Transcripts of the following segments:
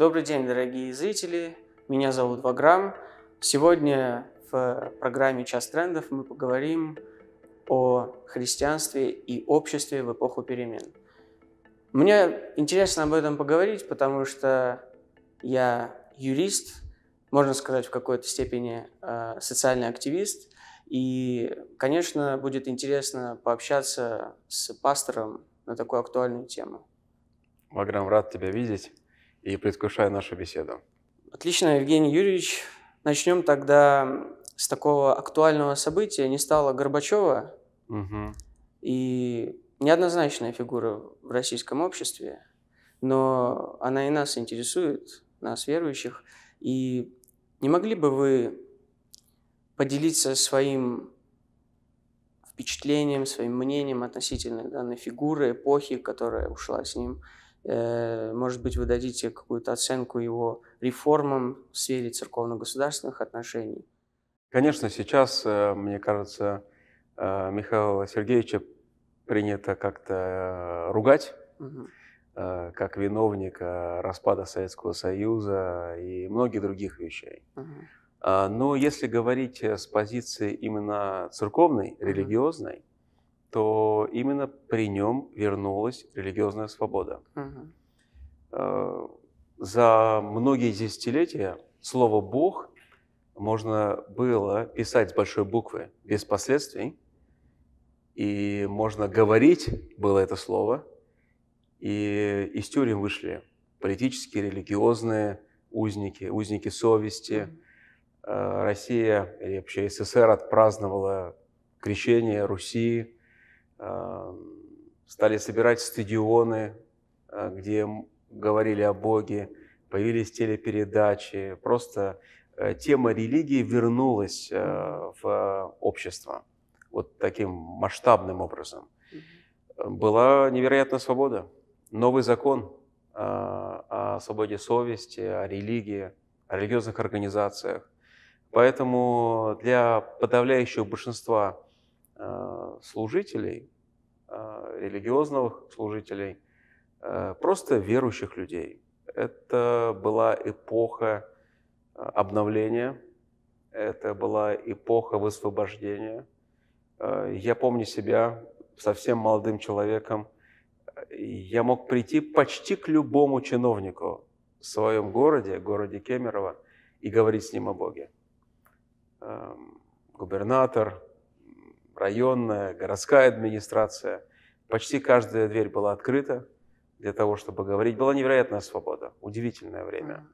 Добрый день, дорогие зрители. Меня зовут Ваграм. Сегодня в программе «Час трендов» мы поговорим о христианстве и обществе в эпоху перемен. Мне интересно об этом поговорить, потому что я юрист, можно сказать, в какой-то степени э, социальный активист. И, конечно, будет интересно пообщаться с пастором на такую актуальную тему. Ваграм, рад тебя видеть и предвкушаю нашу беседу. Отлично, Евгений Юрьевич. Начнем тогда с такого актуального события. Не стало Горбачева. Угу. И неоднозначная фигура в российском обществе, но она и нас интересует, нас, верующих. И не могли бы вы поделиться своим впечатлением, своим мнением относительно данной фигуры, эпохи, которая ушла с ним – Э, может быть, вы дадите какую-то оценку его реформам в сфере церковно-государственных отношений? Конечно, сейчас, э, мне кажется, э, Михаила Сергеевича принято как-то ругать угу. как виновника распада Советского Союза и многих других вещей. Угу. Но если говорить с позиции именно церковной, угу. религиозной, то именно при нем вернулась религиозная свобода. Угу. За многие десятилетия слово «бог» можно было писать с большой буквы без последствий, и можно говорить было это слово, и из тюрем вышли политические, религиозные узники, узники совести. Э, Россия или вообще СССР отпраздновала крещение Руси, Эм, стали собирать стадионы, э, где говорили о Боге, появились телепередачи, просто э, тема религии вернулась э, в общество вот таким масштабным образом. Была невероятная свобода, новый закон о свободе совести, о религии, о религиозных организациях. Поэтому для подавляющего большинства Э, служителей, э, религиозных служителей, э, просто верующих людей. Это была эпоха обновления, это была эпоха высвобождения. Я помню себя совсем молодым человеком. Я мог прийти почти к любому чиновнику в своем городе, городе Кемерово, и говорить с ним о Боге. Эм, губернатор, районная, городская администрация. Почти каждая дверь была открыта для того, чтобы говорить. Была невероятная свобода, удивительное время.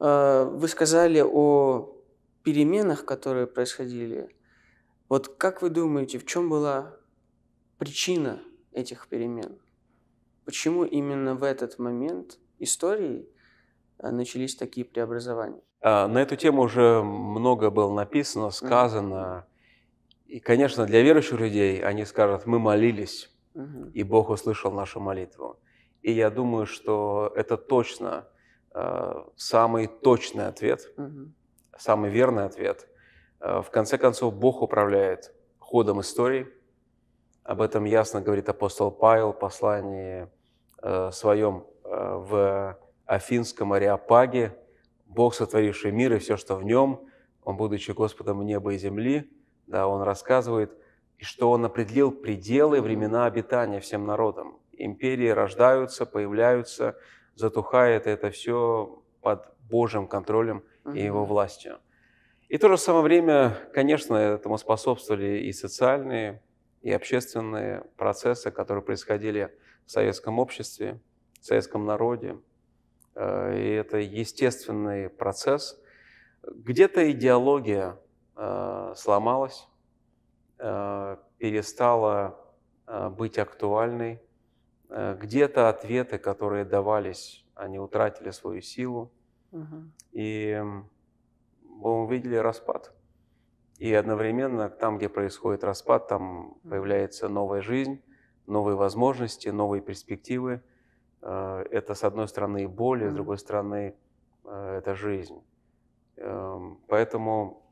Э, вы сказали о переменах, которые происходили. Вот как вы думаете, в чем была причина этих перемен? Почему именно в этот момент истории э, начались такие преобразования? А, на эту тему уже много было написано, сказано. И, конечно, для верующих людей они скажут, мы молились, угу. и Бог услышал нашу молитву. И я думаю, что это точно э, самый точный ответ, угу. самый верный ответ. Э, в конце концов, Бог управляет ходом истории. Об этом ясно говорит апостол Павел в послании э, своем э, в Афинском Ариапаге. Бог, сотворивший мир и все, что в нем, Он, будучи Господом неба и земли, да, он рассказывает, и что он определил пределы времена обитания всем народам. Империи рождаются, появляются, затухает это все под Божьим контролем и его властью. И в то же самое время, конечно, этому способствовали и социальные, и общественные процессы, которые происходили в советском обществе, в советском народе. Э, и это естественный процесс. Где-то идеология Э, сломалась, э, перестала э, быть актуальной. Где-то ответы, которые давались, они утратили свою силу. Угу. И мы увидели распад. И одновременно там, где происходит распад, там появляется новая жизнь, новые возможности, новые перспективы. Это, с одной стороны, боль, а с другой стороны, это жизнь. Эм, поэтому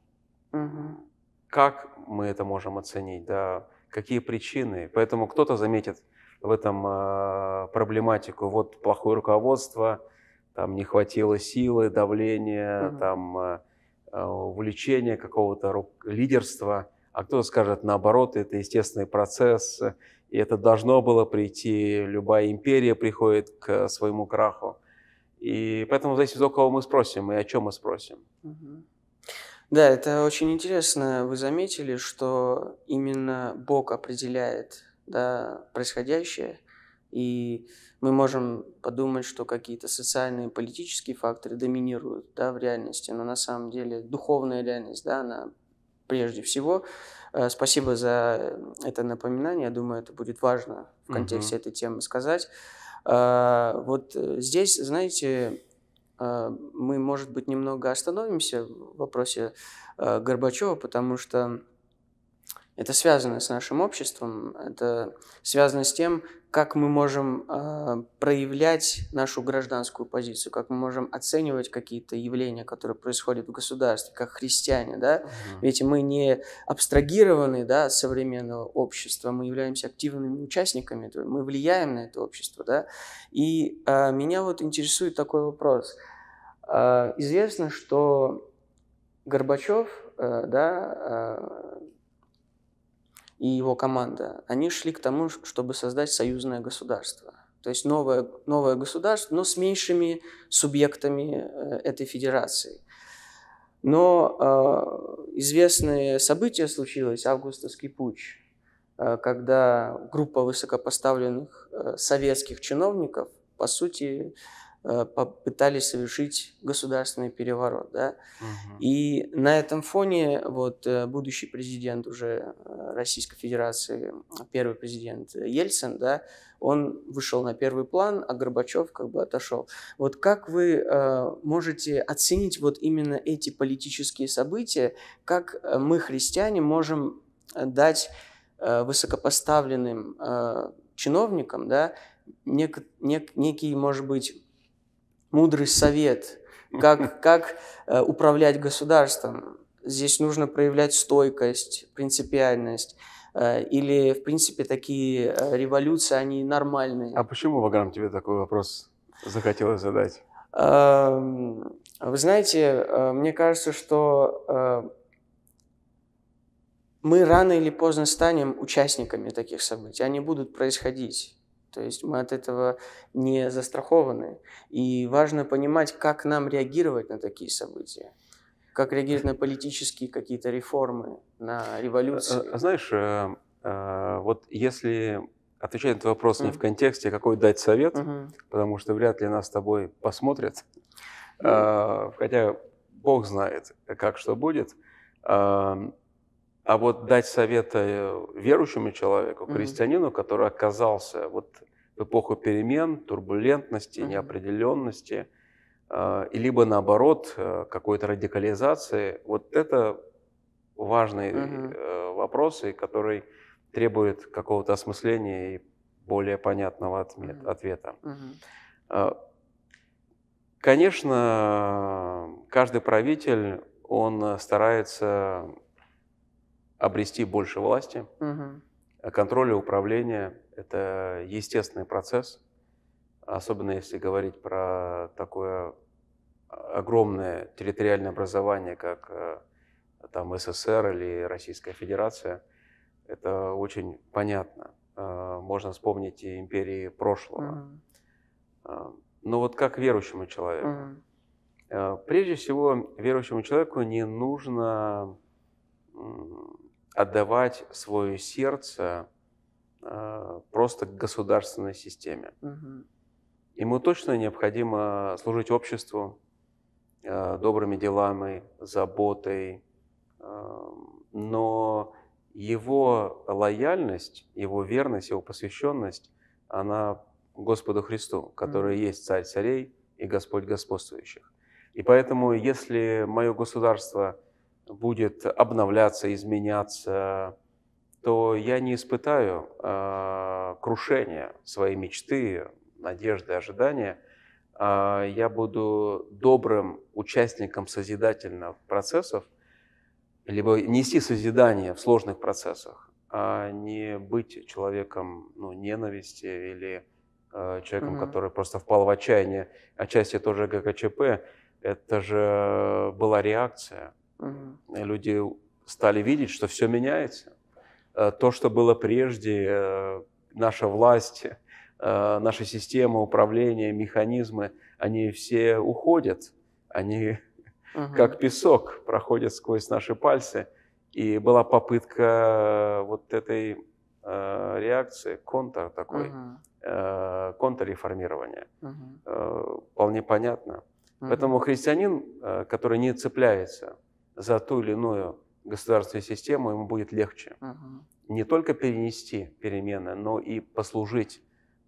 Угу. Как мы это можем оценить, да? Какие причины? Поэтому кто-то заметит в этом э, проблематику. Вот плохое руководство, там не хватило силы, давления, угу. там э, э, увлечения какого-то лидерства. А кто-то скажет, наоборот, это естественный процесс, и это должно было прийти, любая империя приходит к своему краху. И поэтому зависит от того, кого мы спросим и о чем мы спросим. Угу. Да, это очень интересно. Вы заметили, что именно Бог определяет да, происходящее, и мы можем подумать, что какие-то социальные и политические факторы доминируют да, в реальности, но на самом деле духовная реальность, да, она прежде всего. Э, спасибо за это напоминание. Я думаю, это будет важно в контексте угу. этой темы сказать. Э, вот э, здесь, знаете, а, мы, может быть, немного остановимся в вопросе а, Горбачева, потому что это связано с нашим обществом, это связано с тем, как мы можем э, проявлять нашу гражданскую позицию, как мы можем оценивать какие-то явления, которые происходят в государстве, как христиане, да? Угу. Ведь мы не абстрагированы, да, от современного общества, мы являемся активными участниками мы влияем на это общество, да? И э, меня вот интересует такой вопрос. Э, известно, что Горбачев, э, да, э, и его команда, они шли к тому, чтобы создать союзное государство. То есть новое, новое государство, но с меньшими субъектами э, этой федерации. Но э, известное событие случилось, августовский путь, э, когда группа высокопоставленных э, советских чиновников, по сути, Э, попытались совершить государственный переворот. Да? Угу. И на этом фоне вот, э, будущий президент уже э, Российской Федерации, первый президент Ельцин, да, он вышел на первый план, а Горбачев как бы отошел. Вот как вы э, можете оценить вот именно эти политические события, как мы, христиане, можем дать э, высокопоставленным э, чиновникам да, нек, нек, некий, может быть, мудрый совет, как, как э, управлять государством. Здесь нужно проявлять стойкость, принципиальность. Э, или, в принципе, такие э, революции, они нормальные. А почему, Ваграм, тебе такой вопрос захотелось задать? Эм, вы знаете, мне кажется, что мы рано или поздно станем участниками таких событий. Они будут происходить. То есть мы от этого не застрахованы. И важно понимать, как нам реагировать на такие события. Как реагировать на политические какие-то реформы, на революции. А, а знаешь, э, э, вот если отвечать на этот вопрос не в контексте, какой дать совет, потому что вряд ли нас с тобой посмотрят, ну. а, хотя Бог знает, как что будет. А вот дать советы э, верующему человеку, крестьянину, который оказался вот в эпоху перемен, турбулентности, неопределенности, э, и либо наоборот э, какой-то радикализации, вот это важный вопрос, и который требует какого-то осмысления и более понятного отмет, ответа. Конечно, каждый правитель, он старается обрести больше власти. Угу. Контроль и управление – это естественный процесс, особенно если говорить про такое огромное территориальное образование, как э, там СССР или Российская Федерация. Это очень понятно. Э, можно вспомнить и империи прошлого. Угу. Э, ну, Но вот как верующему человеку. Угу. Прежде всего, верующему человеку не нужно отдавать свое сердце э, просто к государственной системе. Угу. Ему точно необходимо служить обществу э, добрыми делами, заботой, э, но его лояльность, его верность, его посвященность, она Господу Христу, который mm есть царь царей и Господь господствующих. И поэтому, если мое государство будет обновляться, изменяться, то я не испытаю э, крушения своей мечты, надежды, ожидания. Э, я буду добрым участником созидательных процессов, либо нести созидание в сложных процессах, а не быть человеком ну, ненависти или э, человеком, угу. который просто впал в отчаяние. Отчасти тоже ГКЧП, это же была реакция. Угу. Люди стали видеть, что все меняется. Э, то, что было прежде, э, наша власть, э, наша система управления, механизмы, они все уходят, они угу. как песок проходят сквозь наши пальцы. И была попытка вот этой реакции, контр такой, угу. контрреформирования. Угу. Вполне понятно. Угу. Поэтому христианин, который не цепляется за ту или иную государственную систему, ему будет легче. Угу. Не только перенести перемены, но и послужить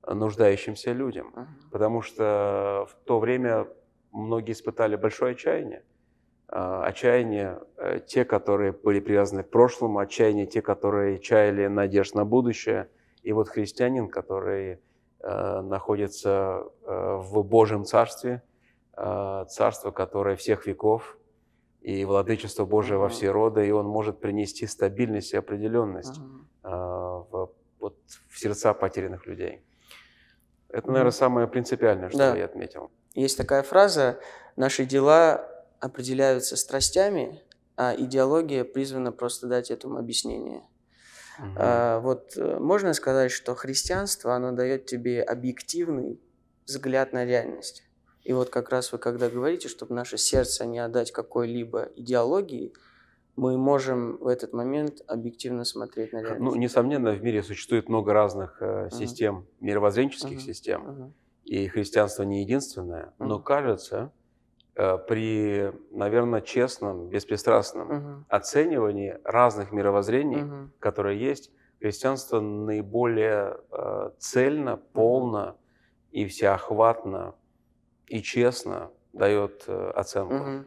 нуждающимся людям. Угу. Потому что в то время многие испытали большое отчаяние. А, отчаяние э, те, которые были привязаны к прошлому, отчаяние те, которые чаяли надежд на будущее. И вот христианин, который э, находится э, в Божьем Царстве, царство, которое всех веков и владычество Божие во все роды, и он может принести стабильность и определенность а, в, вот, в сердца потерянных людей. Это, наверное, самое принципиальное, что да. я отметил. Есть такая фраза «Наши дела определяются страстями, а идеология призвана просто дать этому объяснение». Угу. А, вот э, можно сказать, что христианство, оно дает тебе объективный взгляд на реальность. И вот как раз вы когда говорите, чтобы наше сердце не отдать какой-либо идеологии, мы можем в этот момент объективно смотреть на реальность. Ну, несомненно, в мире существует много разных э, систем, uh-huh. мировоззренческих uh-huh. систем, uh-huh. и христианство не единственное, uh-huh. но кажется, э, при, наверное, честном, беспристрастном uh-huh. оценивании разных мировоззрений, uh-huh. которые есть, христианство наиболее э, цельно, полно и всеохватно и честно дает э, оценку угу.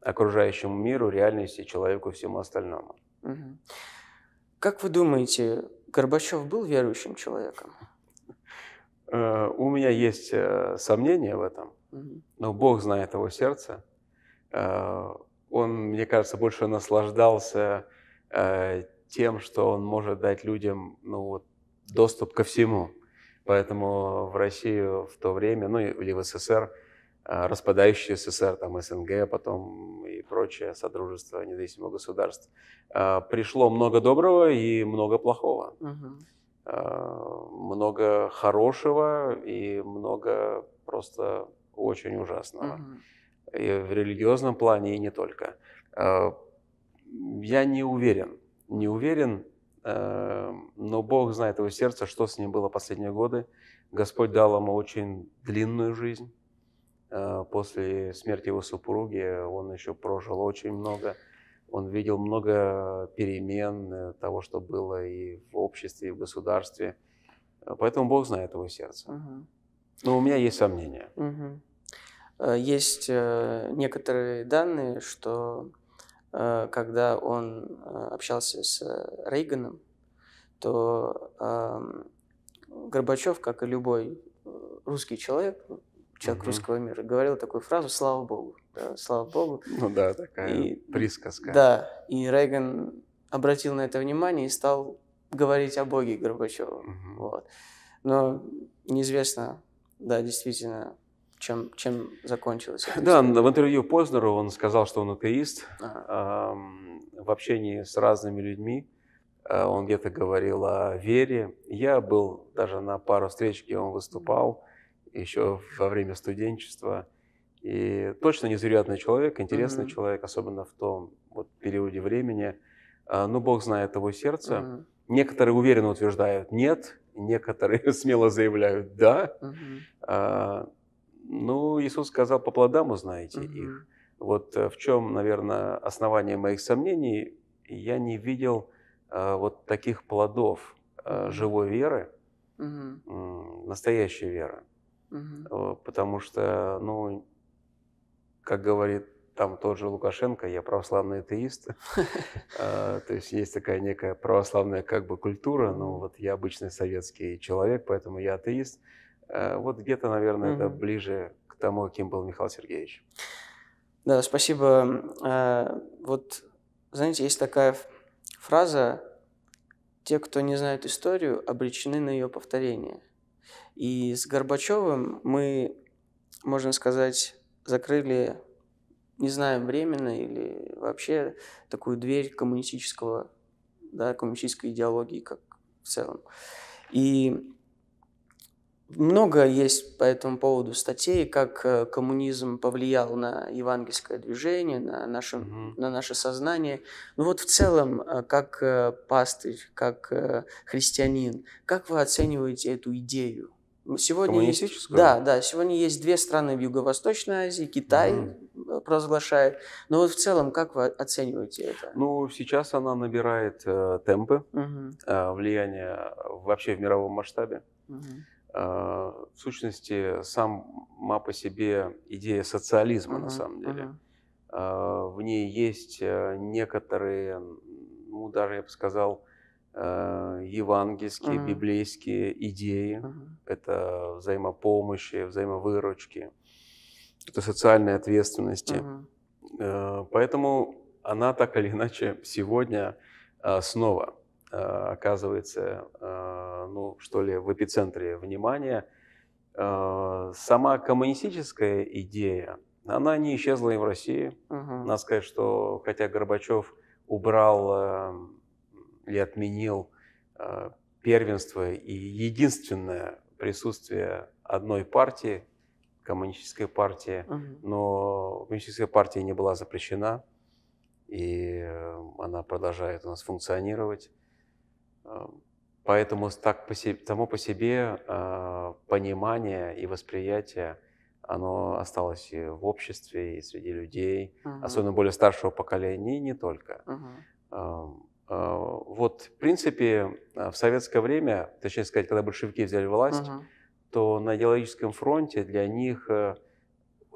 окружающему миру, реальности, человеку, всему остальному. Угу. Как вы думаете, Горбачев был верующим человеком? Э, у меня есть э, сомнения в этом, но Бог знает его сердце. Он, мне кажется, больше наслаждался тем, что он может дать людям ну, вот, доступ ко всему. Поэтому в Россию в то время, ну или в СССР, а, распадающие СССР, там СНГ, потом и прочее содружество независимых государств. А, пришло много доброго и много плохого. Угу. Много хорошего и много просто очень ужасного. Угу. И в религиозном плане, и не только. Я не уверен, не уверен, но Бог знает его сердце, что с ним было последние годы. Господь дал ему очень длинную жизнь Э, после смерти его супруги он еще прожил очень много. Он видел много перемен э, того, что было и в обществе, и в государстве. Э, поэтому Бог знает его сердце. Но у меня есть сомнения. Есть некоторые данные, что когда он общался с Рейганом, то эм, Горбачев, как и любой русский человек, человек угу. русского мира, говорил такую фразу «Слава Богу». Да, «Слава Богу». Ну да, такая и, присказка. Да, и Рейган обратил на это внимание и стал говорить о Боге Горбачева. Угу. Вот. Но неизвестно, да, действительно, чем, чем закончилось. Да, в интервью Познеру он сказал, что он атеист. Ага. В общении с разными людьми э, он где-то говорил о вере. Я был даже на пару встреч, где он выступал еще во время студенчества. И точно незаурядный человек, интересный mm-hmm. человек, особенно в том вот, периоде времени. А, но ну, Бог знает его сердце. Mm-hmm. Некоторые уверенно утверждают «нет», некоторые смело заявляют «да». Mm-hmm. А, ну, Иисус сказал, по плодам узнаете mm-hmm. их. Вот э, в чем, наверное, основание моих сомнений, я не видел а, вот таких плодов а, живой веры, угу. настоящей веры. Угу. Потому что, ну, как говорит там тот же Лукашенко, я православный атеист. Э, то есть есть такая некая православная как бы культура, но вот я обычный советский человек, поэтому я атеист. Э, вот где-то, наверное, это ближе к тому, каким был Михаил Сергеевич. Да, спасибо. Вот, знаете, есть такая фраза, те, кто не знает историю, обречены на ее повторение – и с Горбачевым мы, можно сказать, закрыли, не знаю, временно или вообще такую дверь коммунистического, да, коммунистической идеологии как в целом. И много есть по этому поводу статей, как э, коммунизм повлиял на евангельское движение, на наше, mm-hmm. на наше сознание. Ну вот в целом, э, как э, пастырь, как христианин, как вы оцениваете эту идею? Сегодня есть, да, да, сегодня есть две страны в Юго-Восточной Азии, Китай mm э, провозглашает. Но вот в целом, как вы оцениваете это? Ну, сейчас она набирает э, темпы, mm э, влияние вообще в мировом масштабе. mm Э, в сущности, сама по себе идея социализма, mm на самом деле. mm Э, в ней есть э, некоторые, ну, даже я бы сказал, Э, евангельские, угу. библейские идеи. Угу. Это взаимопомощи, взаимовыручки, это социальной ответственности. Угу. Э, поэтому она так или иначе сегодня э, снова оказывается, ну, что ли, в эпицентре внимания. Сама коммунистическая идея, она не исчезла и в России. Угу. Надо сказать, что хотя Горбачев убрал или отменил э, первенство и единственное присутствие одной партии, коммунистической партии, угу. но коммунистическая партия не была запрещена, и э, она продолжает у нас функционировать. Э, поэтому так по себе, само по себе понимание и восприятие оно осталось и в обществе, и среди людей, угу. особенно более старшего поколения, и не только. Угу. А, вот, в принципе, а, в советское время, точнее сказать, когда большевики взяли власть, угу. то на идеологическом фронте для них э,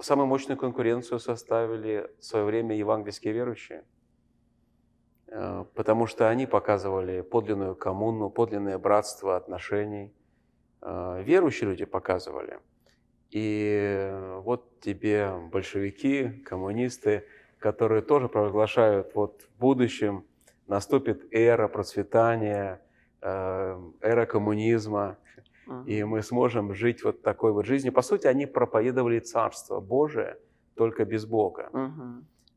самую мощную конкуренцию составили в свое время евангельские верующие. Э, потому что они показывали подлинную коммуну, подлинное братство отношений. Э, верующие люди показывали. И вот тебе большевики, коммунисты, которые тоже провозглашают вот в будущем – наступит эра процветания, э, эра коммунизма, и мы сможем жить вот такой вот жизнью. По сути, они проповедовали Царство Божие, только без Бога.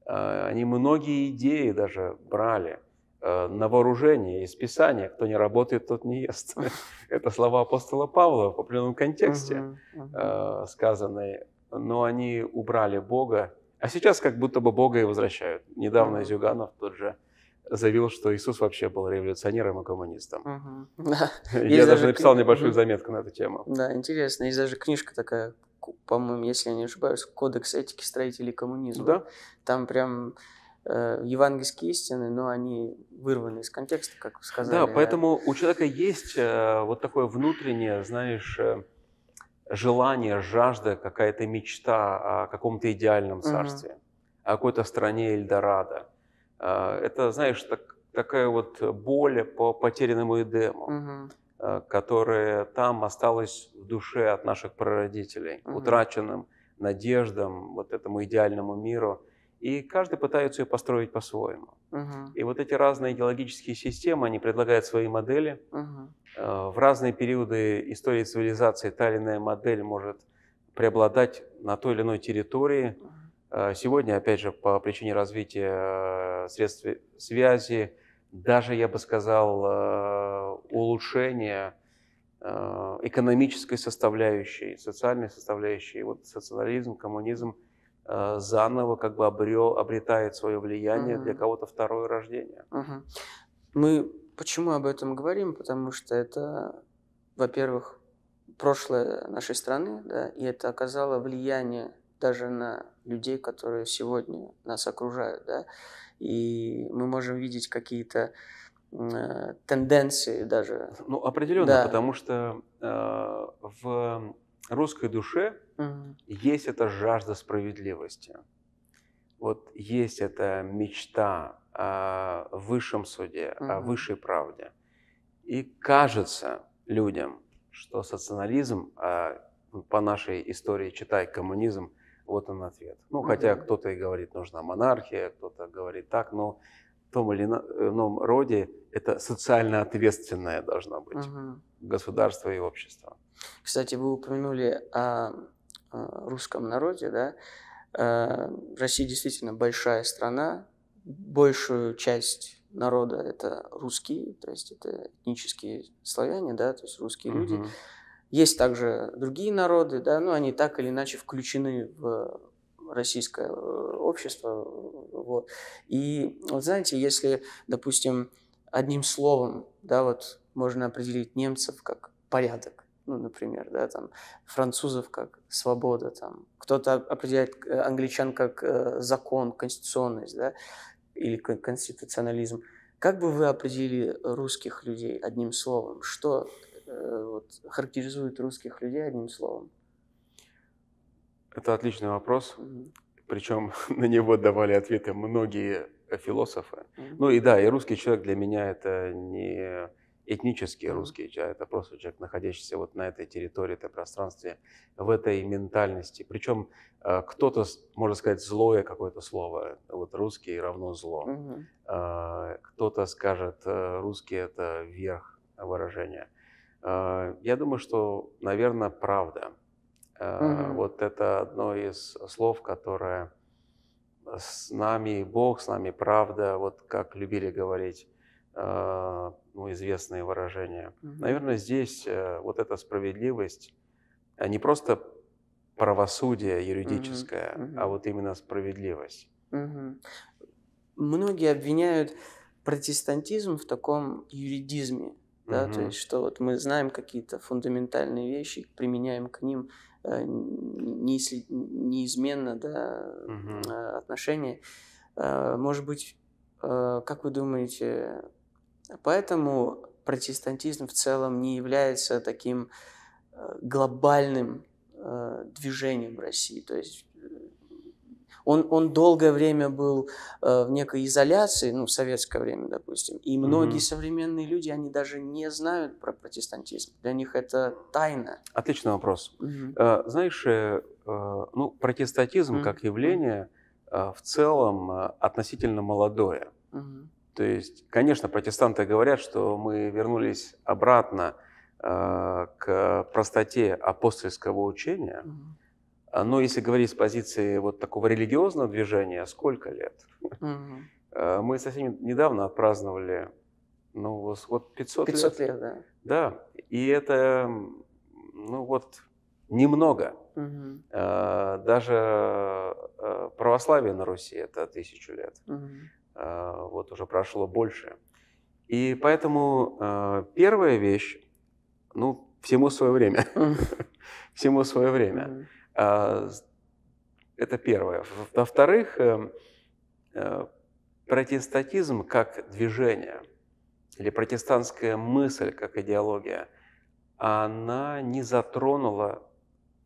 Э, они многие идеи даже брали э, на вооружение из Писания. Кто не работает, тот не ест. Это слова апостола Павла в определенном контексте uh сказанные. Но они убрали Бога. А сейчас как будто бы Бога и возвращают. Недавно uh -huh. Зюганов тот же заявил, что Иисус вообще был революционером и коммунистом. Угу. Да. Я даже написал кни... небольшую заметку на эту тему. Да, интересно. Есть даже книжка такая, по-моему, если я не ошибаюсь, «Кодекс этики строителей коммунизма». Да. Там прям э, евангельские истины, но они вырваны из контекста, как сказали. Да, поэтому да. у человека есть э, вот такое внутреннее, знаешь, э, желание, жажда, какая-то мечта о каком-то идеальном царстве, угу. о какой-то стране Эльдорадо а, это, знаешь, так, такая вот боль по потерянному Эдему, угу. которая там осталась в душе от наших прародителей, угу. утраченным надеждам, вот этому идеальному миру. И каждый пытается ее построить по-своему. Угу. И вот эти разные идеологические системы, они предлагают свои модели. Угу. В разные периоды истории цивилизации та или иная модель может преобладать на той или иной территории. Угу Э, сегодня, опять же, по причине развития э, средств связи, даже, я бы сказал, э, улучшения экономической составляющей, социальной составляющей. Вот социализм, коммунизм заново как бы обрел, обретает свое влияние угу. для кого-то второе рождение. Угу. Мы почему об этом говорим? Потому что это, во-первых, прошлое нашей страны, да, и это оказало влияние даже на людей, которые сегодня нас окружают, да, и мы можем видеть какие-то э, тенденции даже. Ну, определенно, да. потому что э, в русской душе угу. есть эта жажда справедливости, вот есть эта мечта о высшем суде, угу. о высшей правде. И кажется людям, что социализм, а по нашей истории читай коммунизм, вот он ответ. Ну, хотя кто-то и говорит, нужна монархия, кто-то говорит так, но в том или э, ином роде это социально ответственное должно быть угу. государство и общество. Кстати, вы упомянули о русском народе, да? Э, Россия действительно большая страна, большую часть народа это русские, то есть это этнические славяне, да, то есть русские угу. люди. Есть также другие народы, да, но ну, они так или иначе включены в российское э, общество. Вот. И вот знаете, если, допустим, одним словом, да, вот можно определить немцев как порядок, ну, например, да, там, французов как свобода, там, кто-то определяет э, англичан как э, закон, конституционность, да, или конституционализм. Как бы вы определили русских людей одним словом? Что Э, вот, характеризует русских людей одним словом? Это отличный вопрос. Mm-hmm. Причем на него давали ответы многие философы. Mm-hmm. Ну и да, и русский человек для меня это не этнический mm-hmm. русский человек, это просто человек, находящийся вот на этой территории, это пространстве, в этой ментальности. Причем э, кто-то, можно сказать, злое какое-то слово, вот русский равно зло. Mm-hmm. Кто-то скажет, русский это верх выражения. Э, я думаю, что, наверное, правда. Угу. Вот это одно из слов, которое с нами Бог, с нами правда, вот как любили говорить э, ну, известные выражения. Угу. Наверное, здесь вот эта справедливость, а не просто правосудие юридическое, угу. а вот именно справедливость. Угу. Многие обвиняют протестантизм в таком юридизме, да, угу. то есть что вот мы знаем какие-то фундаментальные вещи, применяем к ним э, не, неизменно да, угу. э, отношения. Э, может быть, э, как вы думаете, поэтому протестантизм в целом не является таким э, глобальным э, движением в России, то есть он, он долгое время был э, в некой изоляции, ну, в советское время, допустим. И многие mm-hmm. современные люди, они даже не знают про протестантизм. Для них это тайна. Отличный вопрос. Mm-hmm. Э, знаешь, э, э ну, протестантизм mm-hmm. как явление э, в целом э, относительно молодое. Mm-hmm. То есть, конечно, протестанты говорят, что мы вернулись обратно э, к простоте апостольского учения. Mm-hmm а, Но ну, если говорить с позиции вот такого религиозного движения, а сколько лет? Угу. Мы совсем недавно отпраздновали, ну вот 500, 500 лет. лет, да. Да, и это, ну вот, немного. Угу. Даже православие на Руси это тысячу лет. Угу. Вот уже прошло больше. И поэтому первая вещь, ну, всему свое время. Всему свое время. А, это первое. Во-вторых, эм, э, протестантизм как движение или протестантская мысль как идеология, она не затронула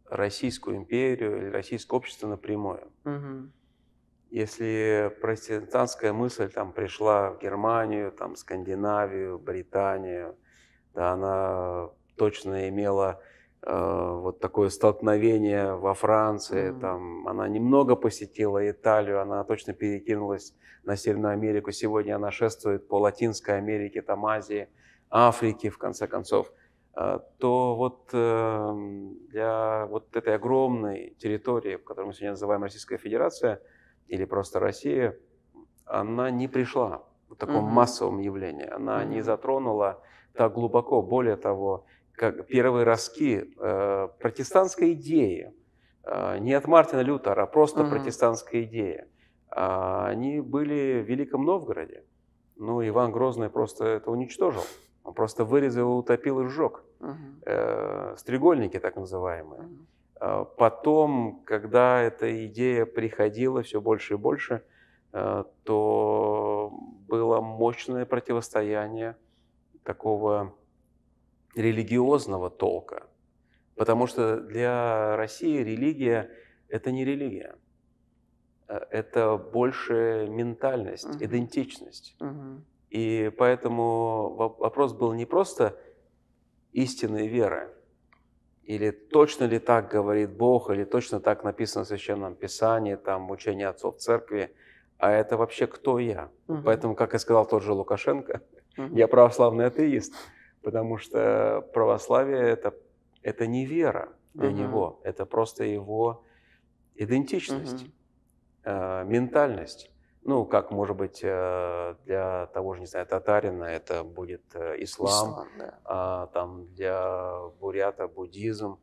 Российскую империю или российское общество напрямую. Угу. Если протестантская мысль там пришла в Германию, там Скандинавию, Британию, да, она точно имела Э, вот такое столкновение во Франции, mm. там, она немного посетила Италию, она точно перекинулась на Северную Америку, сегодня она шествует по Латинской Америке, там Азии, Африке, в конце концов, э, то вот эм, для вот этой огромной территории, которую мы сегодня называем Российская Федерация или просто Россия, она не пришла в таком mm-hmm. массовом явлении, она mm-hmm. не затронула так глубоко, более того, как первые ростки э, протестантской идеи, э, не от Мартина Лютера, а просто угу. протестантская идея, э, а, они были в Великом Новгороде. Ну, Иван Грозный просто это уничтожил. Он просто вырезал, утопил и сжег. Угу. Э, стрегольники так называемые. Угу. потом, когда эта идея приходила все больше и больше, э, то было мощное противостояние такого религиозного толка. Потому что для России религия – это не религия. Э, это больше ментальность, угу. идентичность. Угу. И поэтому вопрос был не просто истинной веры, или точно ли так говорит Бог, или точно так написано в Священном Писании, там, учение отцов церкви, а это вообще кто я? Угу. Поэтому, как и сказал тот же Лукашенко, угу. я православный атеист потому что православие это, это не вера для угу. него, это просто его идентичность, угу. ментальность. Ну, как, может быть, э, для того же, не знаю, татарина это будет э, ислам, ислам да. а там для бурята буддизм.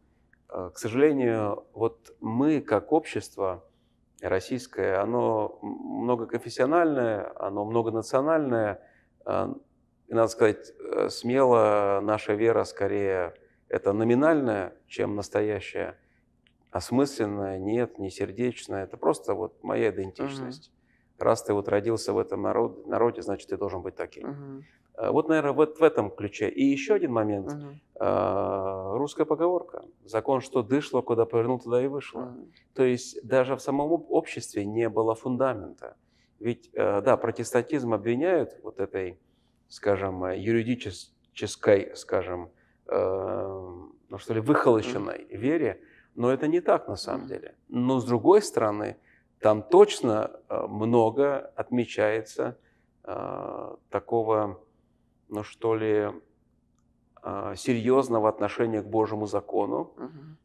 К сожалению, вот мы как общество российское, оно многоконфессиональное, оно многонациональное, а и надо сказать, э, смело наша вера скорее это номинальная, чем настоящая, осмысленная, нет, не сердечная. Это просто вот моя идентичность. Угу. Раз ты вот родился в этом народ, народе, значит, ты должен быть таким. Угу. Вот, наверное, вот в этом ключе. И еще один момент. Угу. Русская поговорка. Закон, что дышло, куда повернул, туда и вышло. Угу. То есть даже в самом обществе не было фундамента. Ведь, да, протестантизм обвиняют вот этой скажем, э, юридической, скажем, э, ну что ли, выхолощенной вере, но это не так на самом деле. Но с другой стороны, там точно э, много отмечается такого, ну что ли, серьезного отношения к Божьему закону, угу.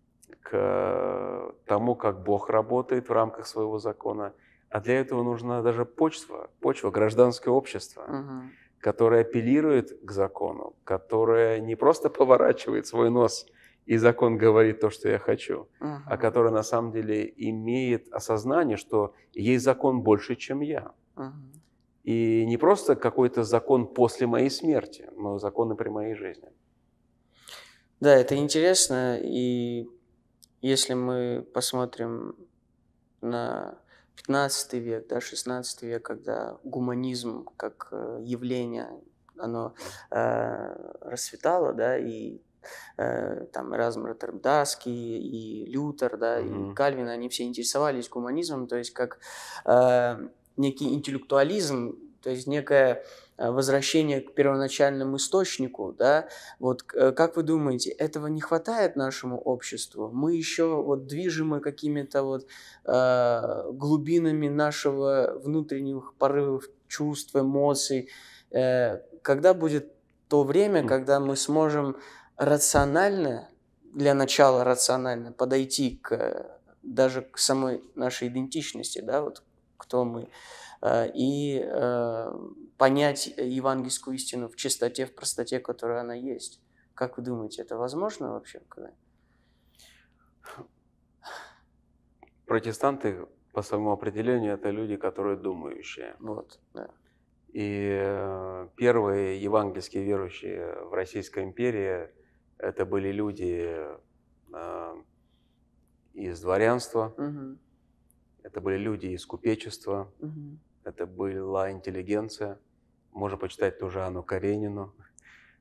к тому, как Бог работает в рамках своего закона. А для этого нужна даже почва, почва, гражданское общество. Угу которая апеллирует к закону, которая не просто поворачивает свой нос и закон говорит то, что я хочу, Uh-huh. а которая на самом деле имеет осознание, что есть закон больше, чем я. Uh-huh. И не просто какой-то закон после моей смерти, но законы при моей жизни. Да, это интересно. И если мы посмотрим на 15 век, да, 16 век, когда гуманизм как э, явление, оно э, расцветало, да, и э, там Эразм Роттердамский и Лютер, да, mm-hmm. и Кальвин, они все интересовались гуманизмом, то есть как э, некий интеллектуализм, то есть некая Э, возвращение к первоначальному источнику, да, вот э, как вы думаете, этого не хватает нашему обществу? Мы еще вот движимы какими-то вот э, глубинами нашего внутренних порывов, чувств, эмоций. Э, когда будет то время, когда мы сможем рационально, для начала рационально подойти к э, даже к самой нашей идентичности, да, вот кто мы. Э, и э, понять евангельскую истину в чистоте, в простоте, которая она есть. Как вы думаете, это возможно вообще? Протестанты по своему определению это люди, которые думающие. Вот, да. И э, первые евангельские верующие в Российской империи это были люди из дворянства, угу. это были люди из купечества, угу это была интеллигенция. Можно почитать тоже Анну Каренину.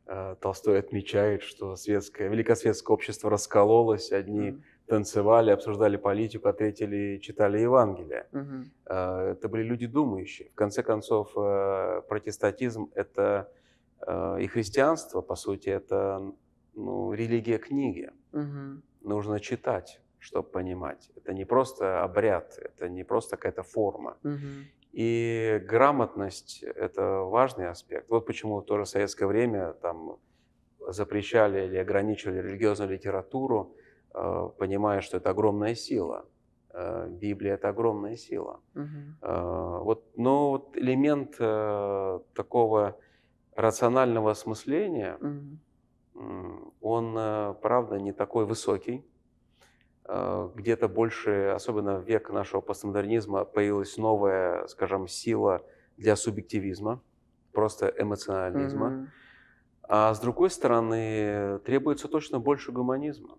Э, Толстой отмечает, что светское, великосветское общество раскололось, одни mm-hmm. танцевали, обсуждали политику, а третьи читали Евангелие. Mm-hmm. Это были люди думающие. В конце концов, э, протестантизм — это и христианство, по сути, это ну, религия книги. Mm-hmm. Нужно читать чтобы понимать. Это не просто обряд, это не просто какая-то форма. Угу. И грамотность – это важный аспект. Вот почему тоже в советское время там запрещали или ограничивали религиозную литературу, э, понимая, что это огромная сила. Э, Библия – это огромная сила. Угу. Вот, но вот элемент такого рационального осмысления, угу. он, правда, не такой высокий Э, где-то больше, особенно в век нашего постмодернизма, появилась новая, скажем, сила для субъективизма, просто эмоционализма. Mm-hmm. А с другой стороны, требуется точно больше гуманизма.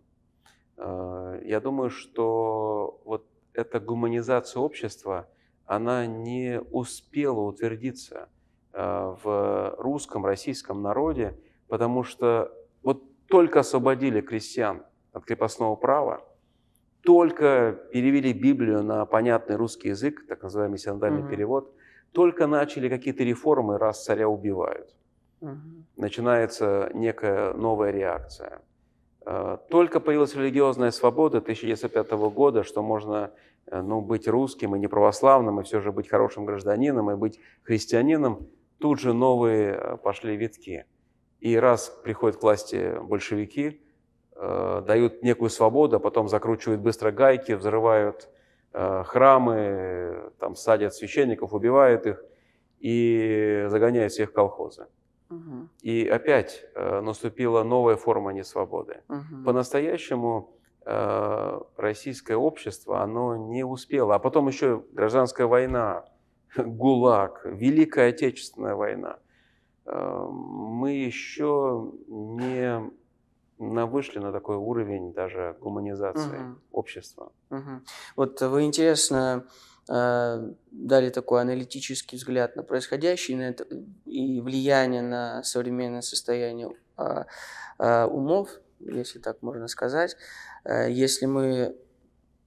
Э, я думаю, что вот эта гуманизация общества, она не успела утвердиться э, в русском, российском народе, потому что вот только освободили крестьян от крепостного права, только перевели Библию на понятный русский язык, так называемый синодальный угу. перевод, только начали какие-то реформы, раз царя убивают. Угу. Начинается некая новая реакция. Э, только появилась религиозная свобода 1905 года, что можно э, ну, быть русским и не православным, и все же быть хорошим гражданином, и быть христианином, тут же новые э, пошли витки. И раз приходят к власти большевики, э, дают некую свободу, а потом закручивают быстро гайки, взрывают э, храмы, там садят священников, убивают их и загоняют всех в колхозы. Угу. И опять э, наступила новая форма несвободы. Угу. По-настоящему э, российское общество, оно не успело. А потом еще гражданская война, ГУЛАГ, Великая Отечественная война. Э, мы еще не на, вышли на такой уровень даже гуманизации угу. общества. Угу. Вот вы интересно э, дали такой аналитический взгляд на происходящее на это, и влияние на современное состояние э, э, умов, если так можно сказать. Э, если мы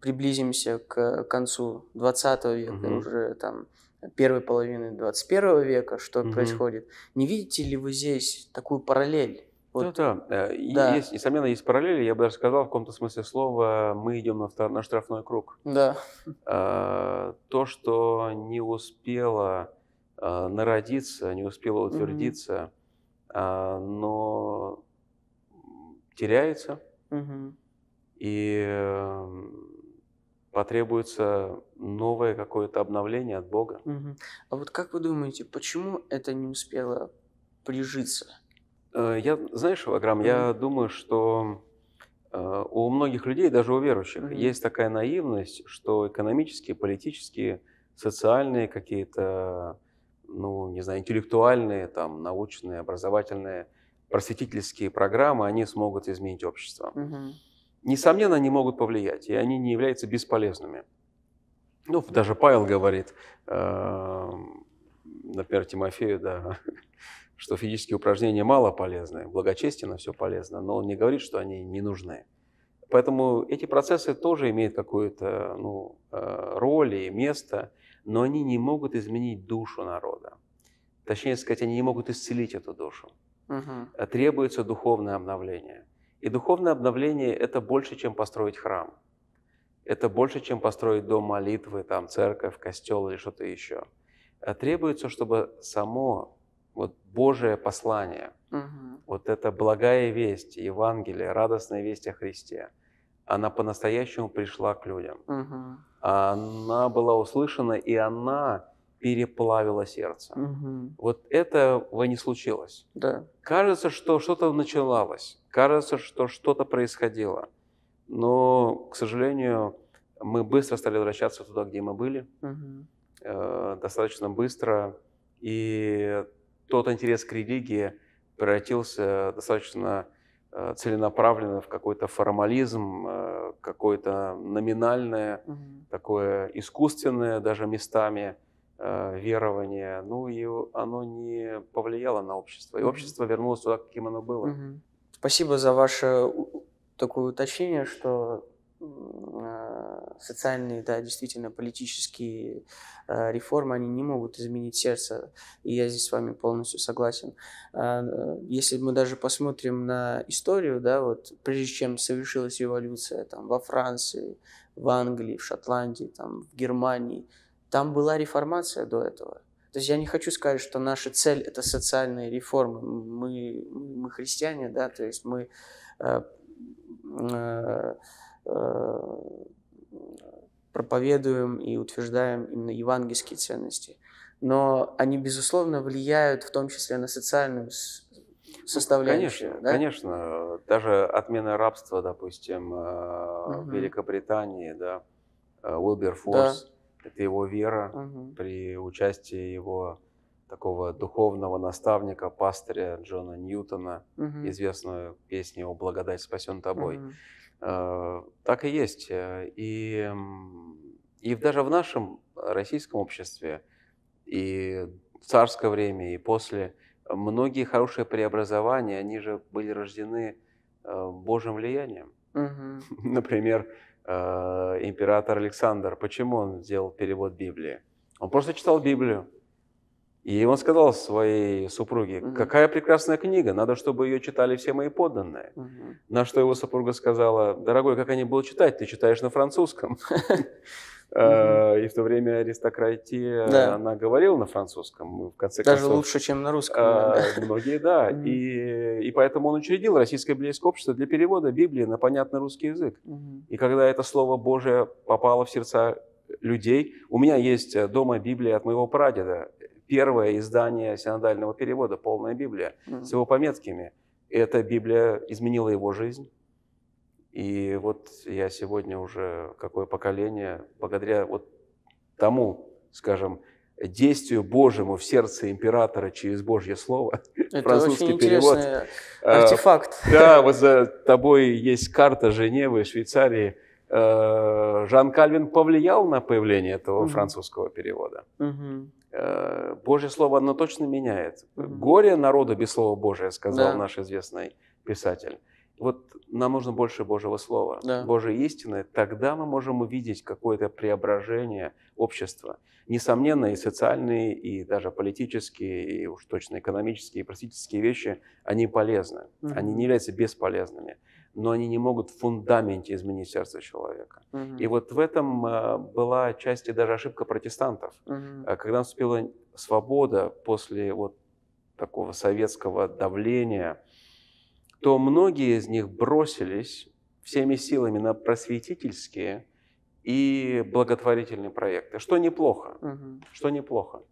приблизимся к концу 20 века, угу. уже там первой половины 21 века, что угу. происходит, не видите ли вы здесь такую параллель? Вот, да, да. Э, да. Есть, несомненно, есть параллели. Я бы даже сказал, в каком-то смысле слова, мы идем на, на штрафной круг. Да. А, то, что не успело а, народиться, не успело утвердиться, угу. но теряется. Угу. И эм, потребуется новое какое-то обновление от Бога. Угу. А вот как вы думаете, почему это не успело прижиться? Э, я, знаешь, Ваграм, mm я думаю, что э, у многих людей, даже у верующих, mm есть такая наивность, что экономические, политические, социальные какие-то, ну, не знаю, интеллектуальные, там, научные, образовательные, просветительские программы, они смогут изменить общество. Mm-hmm. Несомненно, они могут повлиять, и они не являются бесполезными. Ну, даже Павел говорит, э, например, Тимофею, да, что физические упражнения мало полезны, благочестенно все полезно, но он не говорит, что они не нужны. Поэтому эти процессы тоже имеют какую-то ну, э, роль и место, но они не могут изменить душу народа. Точнее сказать, они не могут исцелить эту душу. Угу. Требуется духовное обновление. И духовное обновление – это больше, чем построить храм. Это больше, чем построить дом молитвы, там, церковь, костел или что-то еще. Э, требуется, чтобы само вот Божие послание, угу. вот эта благая весть, Евангелие, радостная весть о Христе, она по-настоящему пришла к людям. Угу. Она была услышана, и она переплавила сердце. Угу. Вот этого не случилось. Да. Кажется, что что-то началось, кажется, что что-то происходило. Но, к сожалению, мы быстро стали возвращаться туда, где мы были, угу. э, достаточно быстро. И тот интерес к религии превратился достаточно э, целенаправленно в какой-то формализм, э, какое-то номинальное, угу. такое искусственное даже местами э, верование. Ну и оно не повлияло на общество. И общество вернулось туда, каким оно было. Угу. Спасибо за ваше такое уточнение, что социальные, да, действительно политические э, реформы, они не могут изменить сердце, и я здесь с вами полностью согласен. А, э, если мы даже посмотрим на историю, да, вот прежде чем совершилась революция там во Франции, в Англии, в Шотландии, там в Германии, там была реформация до этого. То есть я не хочу сказать, что наша цель это социальные реформы. Мы, мы христиане, да, то есть мы э, э, э проповедуем и утверждаем именно евангельские ценности. Но они, безусловно, влияют в том числе на социальную составляющую. Конечно, да? конечно. Даже отмена рабства, допустим, угу. в Великобритании, да, Уилберфорс, э, да. это его вера угу. при участии его такого духовного наставника, пастыря Джона Ньютона, угу. известную песню «О благодать спасен тобой». Угу. Э, так и есть. Э, и, и даже в нашем э, российском обществе, и в царское время, и после, многие хорошие преобразования, они же были рождены Божьим влиянием. Угу. Например, император Александр, почему он сделал перевод Библии? Он просто читал Библию. И он сказал своей супруге, какая прекрасная книга, надо, чтобы ее читали все мои подданные. Угу. На что его супруга сказала, дорогой, как они будут читать, ты читаешь на французском. Э, и в то время аристократия, она говорила на французском. В конце Даже лучше, чем на русском. А, многие, да. И, поэтому он учредил Российское библейское общество для перевода Библии на понятный русский язык. И когда это слово Божие попало в сердца людей, у меня есть э, дома Библия от моего прадеда, первое издание синодального перевода, полная Библия, mm-hmm. с его пометками. эта Библия изменила его жизнь. И вот я сегодня уже, какое поколение, благодаря вот тому, скажем, действию Божьему в сердце императора через Божье Слово. Это французский очень перевод. Артефакт. А, да, вот за тобой есть карта Женевы, Швейцарии. Э, Жан Кальвин повлиял на появление этого французского перевода. Э, Божье Слово, оно точно меняет. Горе народу без Слова Божия, сказал да. наш известный писатель. Вот нам нужно больше Божьего Слова, да. Божьей истины. Тогда мы можем увидеть какое-то преображение общества. Несомненно, и социальные, и даже политические, и уж точно экономические, и практические вещи, они полезны. mm Они не являются бесполезными но они не могут в фундаменте изменить сердце человека. Угу. И вот в этом э, была отчасти даже ошибка протестантов. Угу. Когда наступила свобода после вот такого советского давления, то многие из них бросились всеми силами на просветительские и благотворительные проекты, что неплохо, угу. что неплохо.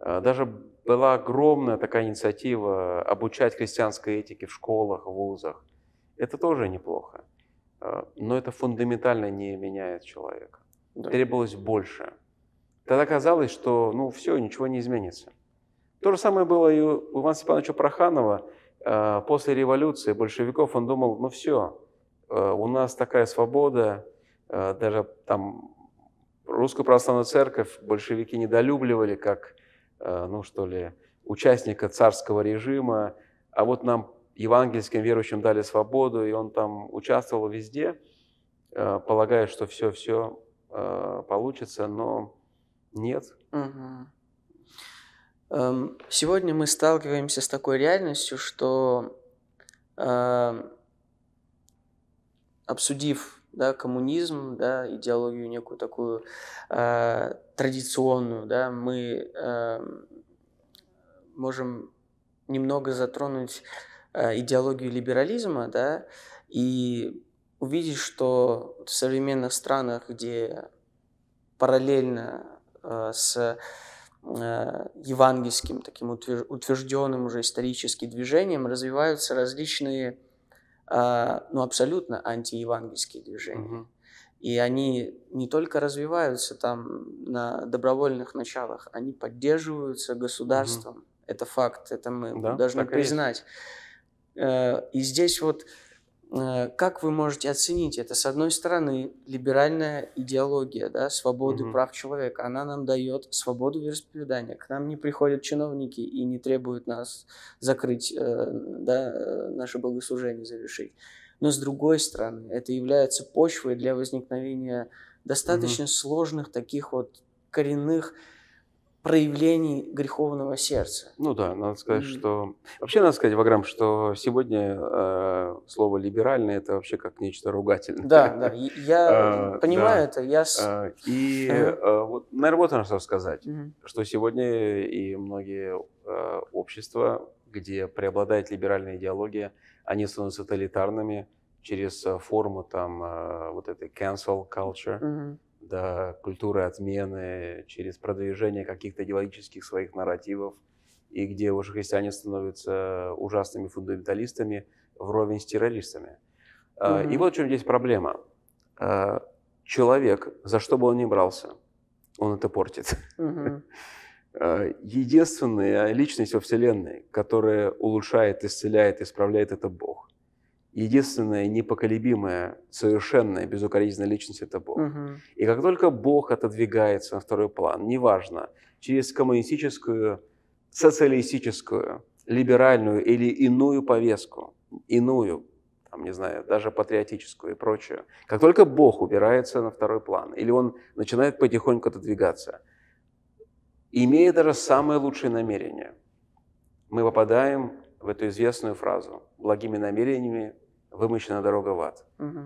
Э, даже была огромная такая инициатива обучать христианской этике в школах, в вузах это тоже неплохо. Э, но это фундаментально не меняет человека. Да. Требовалось больше. Тогда казалось, что ну все, ничего не изменится. То же самое было и у Ивана Степановича Проханова. Э, после революции большевиков он думал, ну все, э, у нас такая свобода, даже там русскую православную церковь большевики недолюбливали как, ну что ли, участника царского режима, а вот нам евангельским верующим дали свободу, и он там участвовал везде, э, полагая, что все-все э, получится, но нет. Угу. Сегодня мы сталкиваемся с такой реальностью, что э, обсудив да, коммунизм, да, идеологию некую такую э, традиционную, да, мы э, можем немного затронуть Э, идеологию либерализма, да, и увидеть, что в современных странах, где параллельно э, с э, евангельским таким утвержденным уже исторически движением развиваются различные, ну абсолютно антиевангельские движения. Mm-hmm. И они не только развиваются там на добровольных началах, они поддерживаются государством. Mm-hmm. Это факт, это мы да? должны признать. Есть. Э, и здесь вот э, как вы можете оценить это? С одной стороны, либеральная идеология да, свободы угу. прав человека, она нам дает свободу вероисповедания. К нам не приходят чиновники и не требуют нас закрыть, э, да, наше богослужение завершить. Но с другой стороны, это является почвой для возникновения достаточно угу. сложных таких вот коренных проявлений греховного сердца. Ну да, надо сказать, mm. что... Вообще надо сказать, Ваграм, что сегодня э, слово либеральное это вообще как нечто ругательное. Да, да, я а, понимаю это. Я... А, и э, вот, наверное, вот нужно сказать, что сегодня и многие э, общества, где преобладает либеральная идеология, они становятся тоталитарными через э, форму там вот этой cancel culture, до культуры отмены, через продвижение каких-то идеологических своих нарративов, и где уже христиане становятся ужасными фундаменталистами вровень с террористами. Угу. И вот в чем здесь проблема. А, человек, за что бы он ни брался, он это портит. Угу. Единственная личность во Вселенной, которая улучшает, исцеляет, исправляет, это Бог единственная, непоколебимая, совершенная, безукоризненная личность – это Бог. Угу. И как только Бог отодвигается на второй план, неважно, через коммунистическую, социалистическую, либеральную или иную повестку, иную, там, не знаю, даже патриотическую и прочее, как только Бог убирается на второй план, или он начинает потихоньку отодвигаться, имея даже самые лучшие намерения, мы попадаем в эту известную фразу «благими намерениями вымощена дорога в ад». Угу.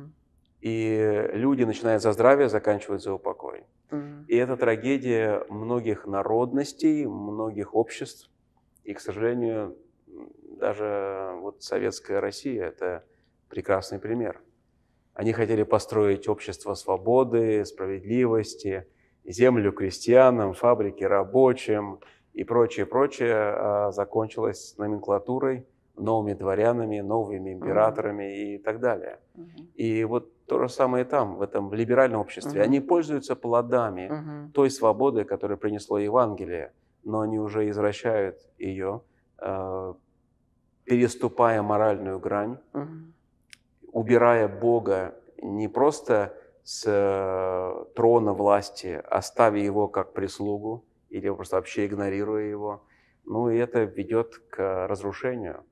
И люди, начиная за здравие, заканчивают за упокой. Угу. И это трагедия многих народностей, многих обществ. И, к сожалению, даже вот советская Россия – это прекрасный пример. Они хотели построить общество свободы, справедливости, землю крестьянам, фабрики рабочим – и прочее, прочее, а, закончилось номенклатурой, новыми дворянами, новыми императорами mm-hmm. и так далее. Mm-hmm. И вот то же самое и там, в этом либеральном обществе. Mm-hmm. Они пользуются плодами mm-hmm. той свободы, которую принесло Евангелие, но они уже извращают ее, э, а, переступая моральную грань, mm-hmm. убирая Бога не просто с э, трона власти, оставив его как прислугу, или просто вообще игнорируя его. Ну и это ведет к разрушению.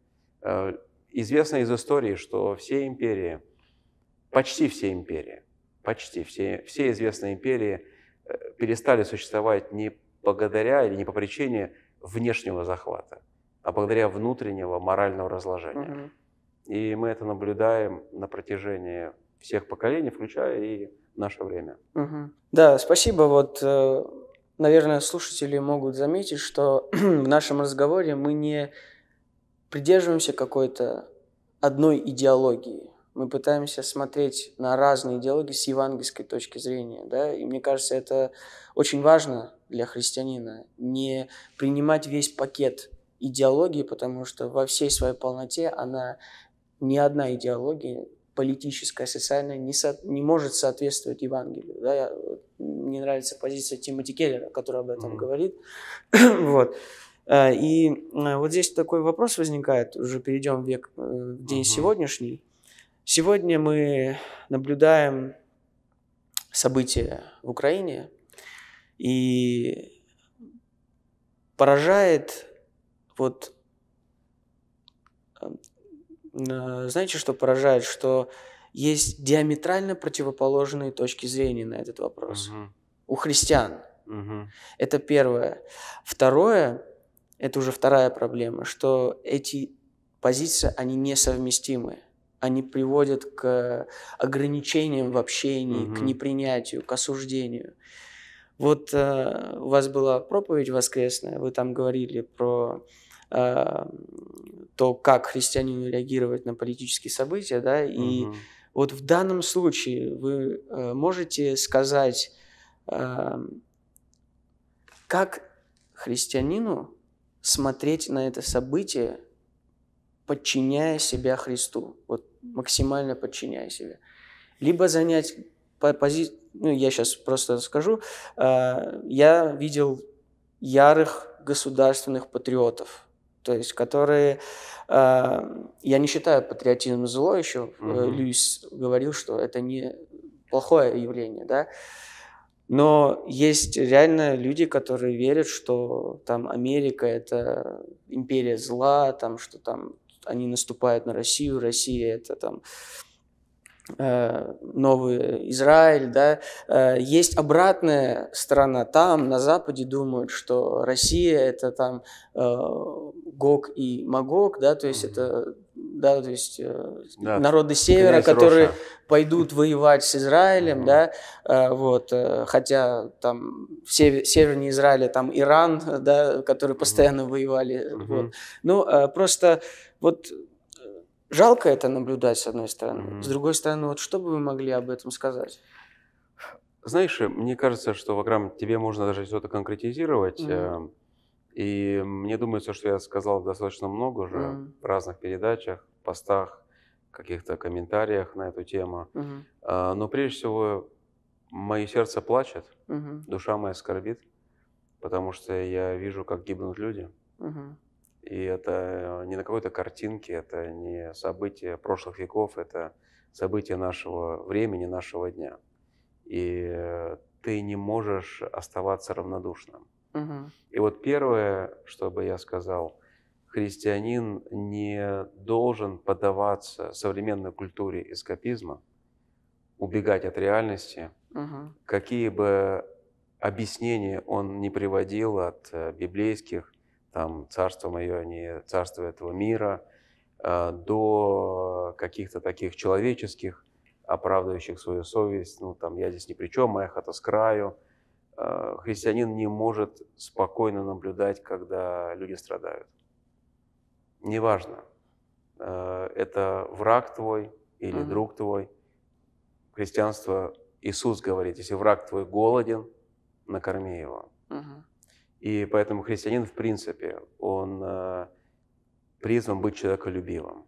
Э, известно из истории, что все империи, почти все империи, почти все, все известные империи э, перестали существовать не благодаря или не по причине внешнего захвата, а благодаря внутреннего морального разложения. Угу. И мы это наблюдаем на протяжении всех поколений, включая и наше время. Угу. Да, спасибо. Вот э, наверное, слушатели могут заметить, что в нашем разговоре мы не придерживаемся какой-то одной идеологии. Мы пытаемся смотреть на разные идеологии с евангельской точки зрения. Да? И мне кажется, это очень важно для христианина. Не принимать весь пакет идеологии, потому что во всей своей полноте она не одна идеология политическое, социальное не, со, не может соответствовать Евангелию. Да? Я, мне нравится позиция Тимоти Келлера, который об этом mm-hmm. говорит. вот. Э, и э, вот здесь такой вопрос возникает, уже перейдем в век, э, в день mm-hmm. сегодняшний. Сегодня мы наблюдаем события в Украине, и поражает вот Э, знаете, что поражает? Что есть диаметрально противоположные точки зрения на этот вопрос. Угу. У христиан. Угу. Это первое. Второе, это уже вторая проблема, что эти позиции, они несовместимы. Они приводят к ограничениям в общении, угу. к непринятию, к осуждению. Вот э, у вас была проповедь воскресная, вы там говорили про э, то, как христианину реагировать на политические события, да, и угу. вот в данном случае вы э, можете сказать, эм, как христианину смотреть на это событие, подчиняя себя Христу, вот максимально подчиняя себя. Либо занять позицию, ну, я сейчас просто скажу, э, я видел ярых государственных патриотов, то есть которые... Э, я не считаю патриотизм зло, еще угу. Э, Льюис говорил, что это не плохое явление, да, но есть реально люди, которые верят, что там Америка – это империя зла, там, что там они наступают на Россию, Россия – это там Э, новый Израиль, да, э, есть обратная сторона. Там, на Западе, думают, что Россия – это там э, Гог и Магог, да, то есть это да, то есть да, народы севера, которые Роша. пойдут воевать с Израилем, mm-hmm. да, вот, хотя там север, севернее Израиля там Иран, да, которые постоянно mm-hmm. воевали, mm-hmm. вот. Ну, просто вот жалко это наблюдать, с одной стороны. Mm-hmm. С другой стороны, вот что бы вы могли об этом сказать? Знаешь, мне кажется, что, Ваграм, тебе можно даже что-то конкретизировать. Mm-hmm. И мне думается, что я сказал достаточно много уже mm-hmm. в разных передачах, постах, каких-то комментариях на эту тему. Mm-hmm. Но прежде всего, мое сердце плачет, mm-hmm. душа моя скорбит, потому что я вижу, как гибнут люди. Mm-hmm и это не на какой-то картинке, это не событие прошлых веков, это событие нашего времени, нашего дня. И ты не можешь оставаться равнодушным. Угу. И вот первое, что бы я сказал, христианин не должен поддаваться современной культуре эскапизма, убегать от реальности, угу. какие бы объяснения он не приводил от библейских там «Царство мое, а не царство этого мира», а, до каких-то таких человеческих, оправдывающих свою совесть, ну там «я здесь ни при чем, моя хата с краю». А, христианин не может спокойно наблюдать, когда люди страдают. Неважно, это враг твой или mm-hmm. друг твой. Христианство Иисус говорит, если враг твой голоден, накорми его. Mm-hmm. И поэтому христианин, в принципе, он э, призван быть человеколюбивым.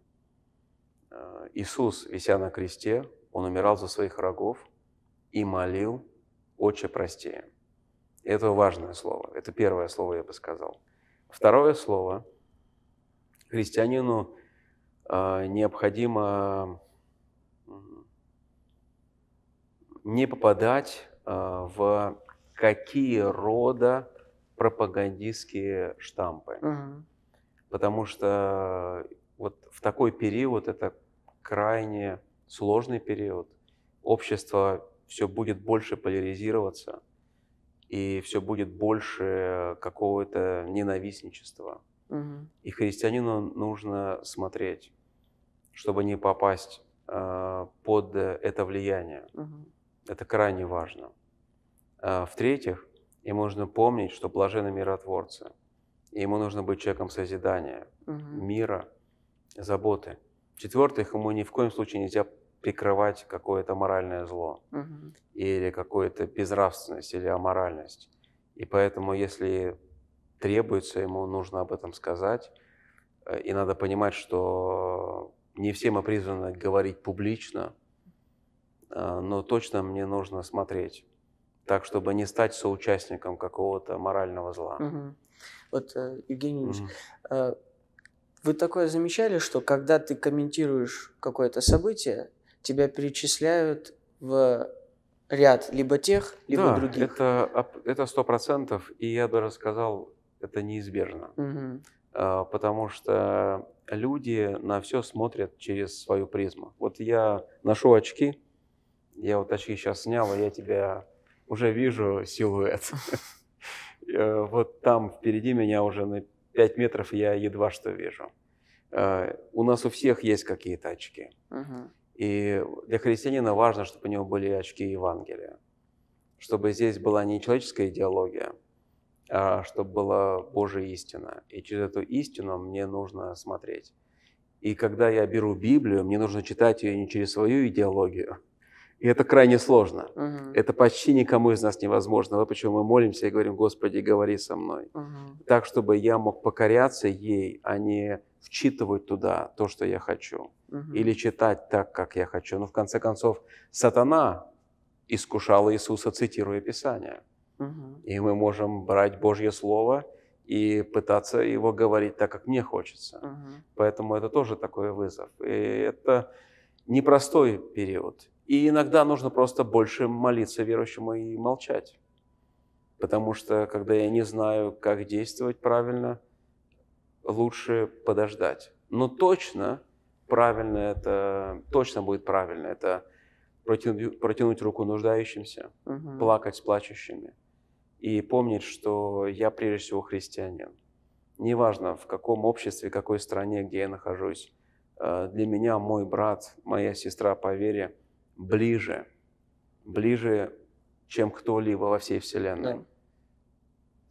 Э, Иисус, вися на кресте, он умирал за своих врагов и молил «Отче, прости». Это важное слово. Это первое слово, я бы сказал. Второе слово. Христианину э, необходимо не попадать в какие рода пропагандистские штампы. Угу. Потому что вот в такой период это крайне сложный период. Общество все будет больше поляризироваться, и все будет больше какого-то ненавистничества. Угу. И христианину нужно смотреть, чтобы не попасть э, под это влияние. Угу. Это крайне важно. А, в-третьих, Ему нужно помнить, что блажены миротворцы. И ему нужно быть человеком созидания, угу. мира, заботы. в ему ни в коем случае нельзя прикрывать какое-то моральное зло угу. или какую-то безнравственность или аморальность. И поэтому, если требуется, ему нужно об этом сказать. И надо понимать, что не все мы призваны говорить публично, э, но точно мне нужно смотреть так, чтобы не стать соучастником какого-то морального зла. Угу. Вот, э, Евгений угу. вы такое замечали, что когда ты комментируешь какое-то событие, тебя перечисляют в ряд либо тех, либо да, других. Это это сто процентов, и я даже сказал, это неизбежно, угу. потому что люди на все смотрят через свою призму. Вот я ношу очки, я вот очки сейчас снял, и а я тебя уже вижу силуэт. Э, вот там впереди меня уже на 5 метров я едва что вижу. Э, у нас у всех есть какие-то очки. И для христианина важно, чтобы у него были очки Евангелия. Чтобы здесь была не человеческая идеология, а чтобы была Божья истина. И через эту истину мне нужно смотреть. И когда я беру Библию, мне нужно читать ее не через свою идеологию, и это крайне сложно. Угу. Это почти никому из нас невозможно. Вот почему мы молимся и говорим, Господи, говори со мной. Угу. Так, чтобы я мог покоряться ей, а не вчитывать туда то, что я хочу. Угу. Или читать так, как я хочу. Но ну, в конце концов, сатана искушал Иисуса, цитируя Писание. Угу. И мы можем брать Божье Слово и пытаться его говорить так, как мне хочется. Угу. Поэтому это тоже такой вызов. И это непростой период. И иногда нужно просто больше молиться верующему и молчать. Потому что, когда я не знаю, как действовать правильно, лучше подождать. Но точно правильно это, точно будет правильно. Это протянуть, протянуть руку нуждающимся, угу. плакать с плачущими и помнить, что я прежде всего христианин. Неважно, в каком обществе, какой стране, где я нахожусь. Э, для меня мой брат, моя сестра по вере – ближе, ближе, чем кто-либо во всей Вселенной.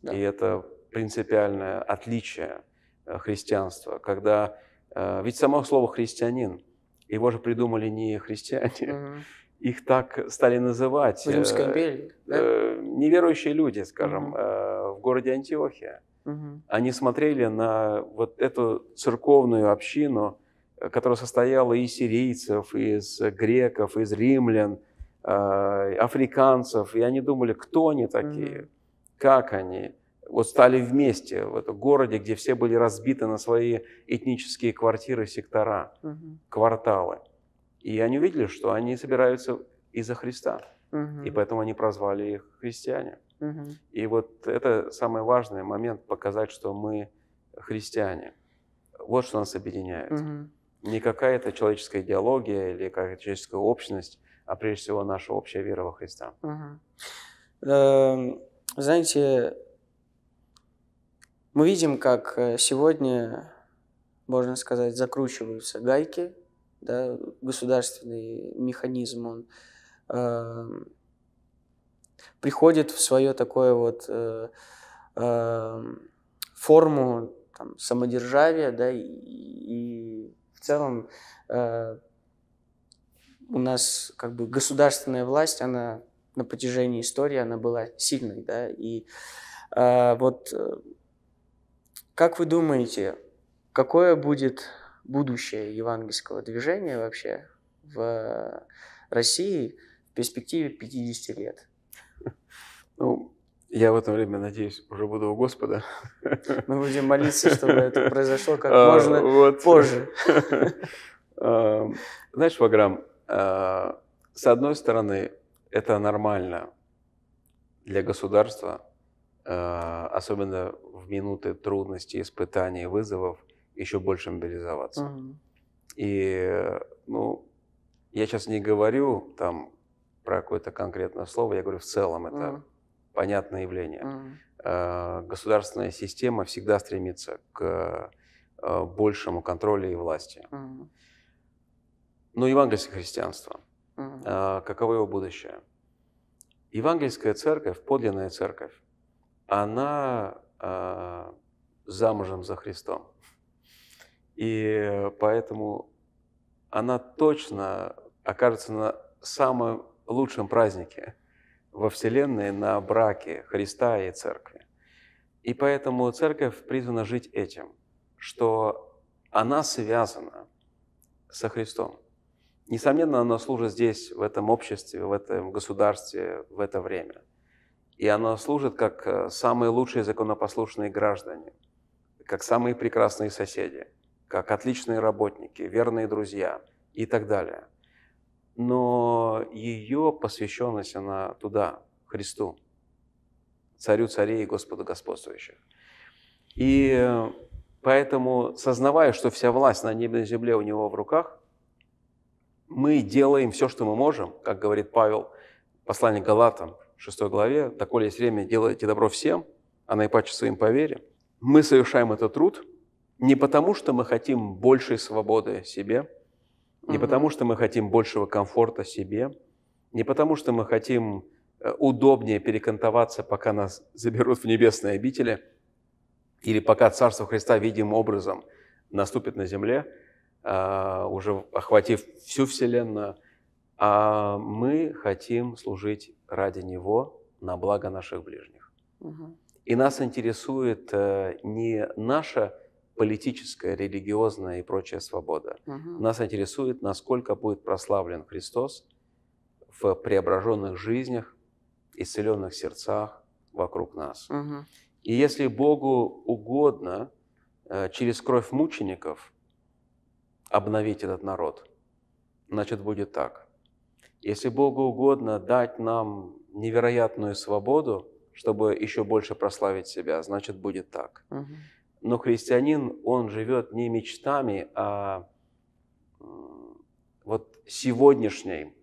Да. И это принципиальное отличие э, христианства, когда... Э, ведь само слово «христианин», его же придумали не христиане, угу. их так стали называть. В Римской э, империи, да? Неверующие люди, скажем, угу. в городе Антиохия. Угу. Они смотрели на вот эту церковную общину которая состояла из сирийцев, из греков, из римлян, э, африканцев, и они думали, кто они такие, как они. Вот стали вместе в этом городе, где все были разбиты на свои этнические квартиры, сектора, mm кварталы. И они увидели, что они собираются из-за Христа, mm и поэтому они прозвали их христиане. mm И вот это самый важный момент показать, что мы христиане. Вот что нас объединяет. mm не какая-то человеческая идеология или какая-то человеческая общность, а прежде всего наша общая вера во Христа. Угу. Знаете, мы видим, как э, сегодня, можно сказать, закручиваются гайки, да, государственный механизм, он э, приходит в свое такое вот э, э, форму там, самодержавия, да, и, и целом э, у нас как бы государственная власть, она на протяжении истории, она была сильной, да, и э, вот э, как вы думаете, какое будет будущее евангельского движения вообще в России в перспективе 50 лет? Ну, я в это время, надеюсь, уже буду у Господа. Мы будем молиться, чтобы это произошло как а, можно вот. позже. А, знаешь, Ваграм, а, с одной стороны, это нормально для государства, особенно в минуты трудностей, испытаний, вызовов, еще больше мобилизоваться. Угу. И, ну, я сейчас не говорю там про какое-то конкретное слово, я говорю в целом это угу понятное явление. Mm-hmm. Государственная система всегда стремится к э, большему контролю и власти. Mm-hmm. Но евангельское христианство, mm-hmm. каково его будущее? Евангельская церковь, подлинная церковь, она замужем за Христом. И поэтому она точно окажется на самом лучшем празднике, во Вселенной на браке Христа и Церкви. И поэтому Церковь призвана жить этим, что она связана со Христом. Несомненно, она служит здесь, в этом обществе, в этом государстве, в это время. И она служит как э, самые лучшие законопослушные граждане, как самые прекрасные соседи, как отличные работники, верные друзья и так далее – но ее посвященность, она туда, Христу, Царю царей и Господу господствующих. И э, поэтому, сознавая, что вся власть на небе и земле у него в руках, мы делаем все, что мы можем, как говорит Павел, в послание Галатам, 6 главе, «Такое есть время, делайте добро всем, а наипаче своим по Мы совершаем этот труд не потому, что мы хотим большей свободы себе – не потому, что мы хотим большего комфорта себе, не потому, что мы хотим э, удобнее перекантоваться, пока нас заберут в небесные обители, или пока Царство Христа видимым образом наступит на земле, а, уже охватив всю Вселенную, а мы хотим служить ради Него на благо наших ближних. Угу. И нас интересует э, не наша политическая, религиозная и прочая свобода. Угу. Нас интересует, насколько будет прославлен Христос в преображенных жизнях, исцеленных сердцах вокруг нас. Угу. И если Богу угодно э, через кровь мучеников обновить этот народ, значит будет так. Если Богу угодно дать нам невероятную свободу, чтобы еще больше прославить себя, значит будет так. Угу. Но христианин, он живет не мечтами, а вот сегодняшней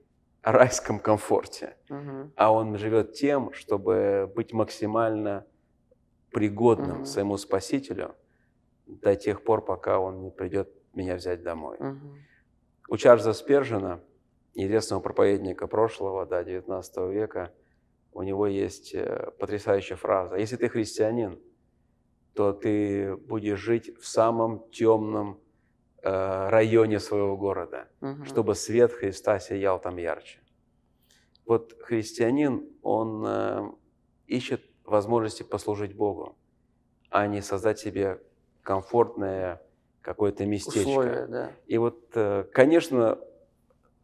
райском комфорте, угу. а он живет тем, чтобы быть максимально пригодным угу. своему Спасителю до тех пор, пока он не придет меня взять домой. Угу. У Чарльза Спержина, известного проповедника прошлого, да, 19 века, у него есть э, потрясающая фраза. Если ты христианин, то ты будешь жить в самом темном э, районе своего города, угу. чтобы свет Христа сиял там ярче. Вот христианин, он э, ищет возможности послужить Богу, а не создать себе комфортное какое-то местечко. Условия, да. И вот, э, конечно,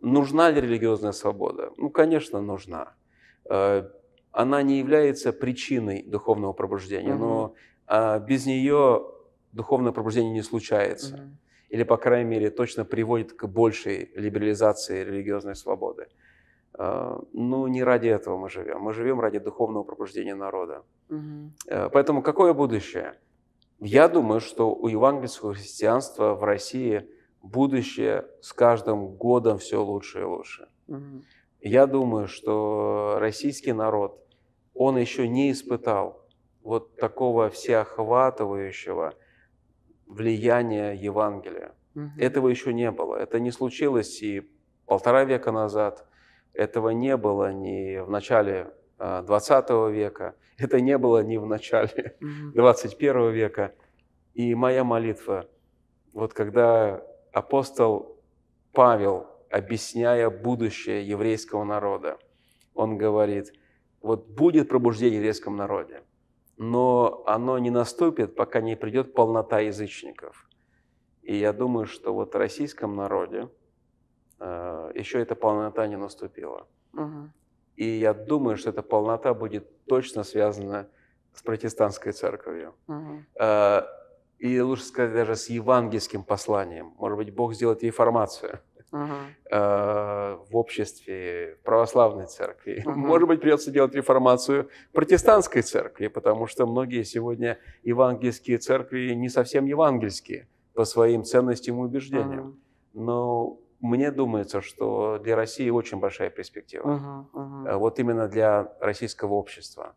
нужна ли религиозная свобода? Ну, конечно, нужна. Э, она не является причиной духовного пробуждения, угу. но а, без нее духовное пробуждение не случается. mm Или, по крайней мере, точно приводит к большей либерализации религиозной свободы. А, ну, не ради этого мы живем. Мы живем ради духовного пробуждения народа. mm Поэтому какое будущее? Я думаю, что у евангельского христианства в России будущее с каждым годом все лучше и лучше. mm Я думаю, что российский народ, он еще не испытал вот такого всеохватывающего влияния Евангелия. Угу. Этого еще не было. Это не случилось и полтора века назад. Этого не было ни в начале 20 а, века. Это не было ни в начале 21 века. И моя молитва, вот когда апостол Павел, объясняя будущее еврейского народа, он говорит, вот будет пробуждение в еврейском народе – но оно не наступит, пока не придет полнота язычников. И я думаю, что вот в российском народе э, еще эта полнота не наступила. Угу. И я думаю, что эта полнота будет точно связана с протестантской церковью. Угу. Э, и лучше сказать даже с евангельским посланием. Может быть, Бог сделает реформацию. Э, в обществе православной церкви. Может быть, придется делать реформацию протестантской церкви, потому что многие сегодня евангельские церкви не совсем евангельские по своим ценностям и убеждениям. Но мне думается, что для России очень большая перспектива. Э, вот именно для российского общества.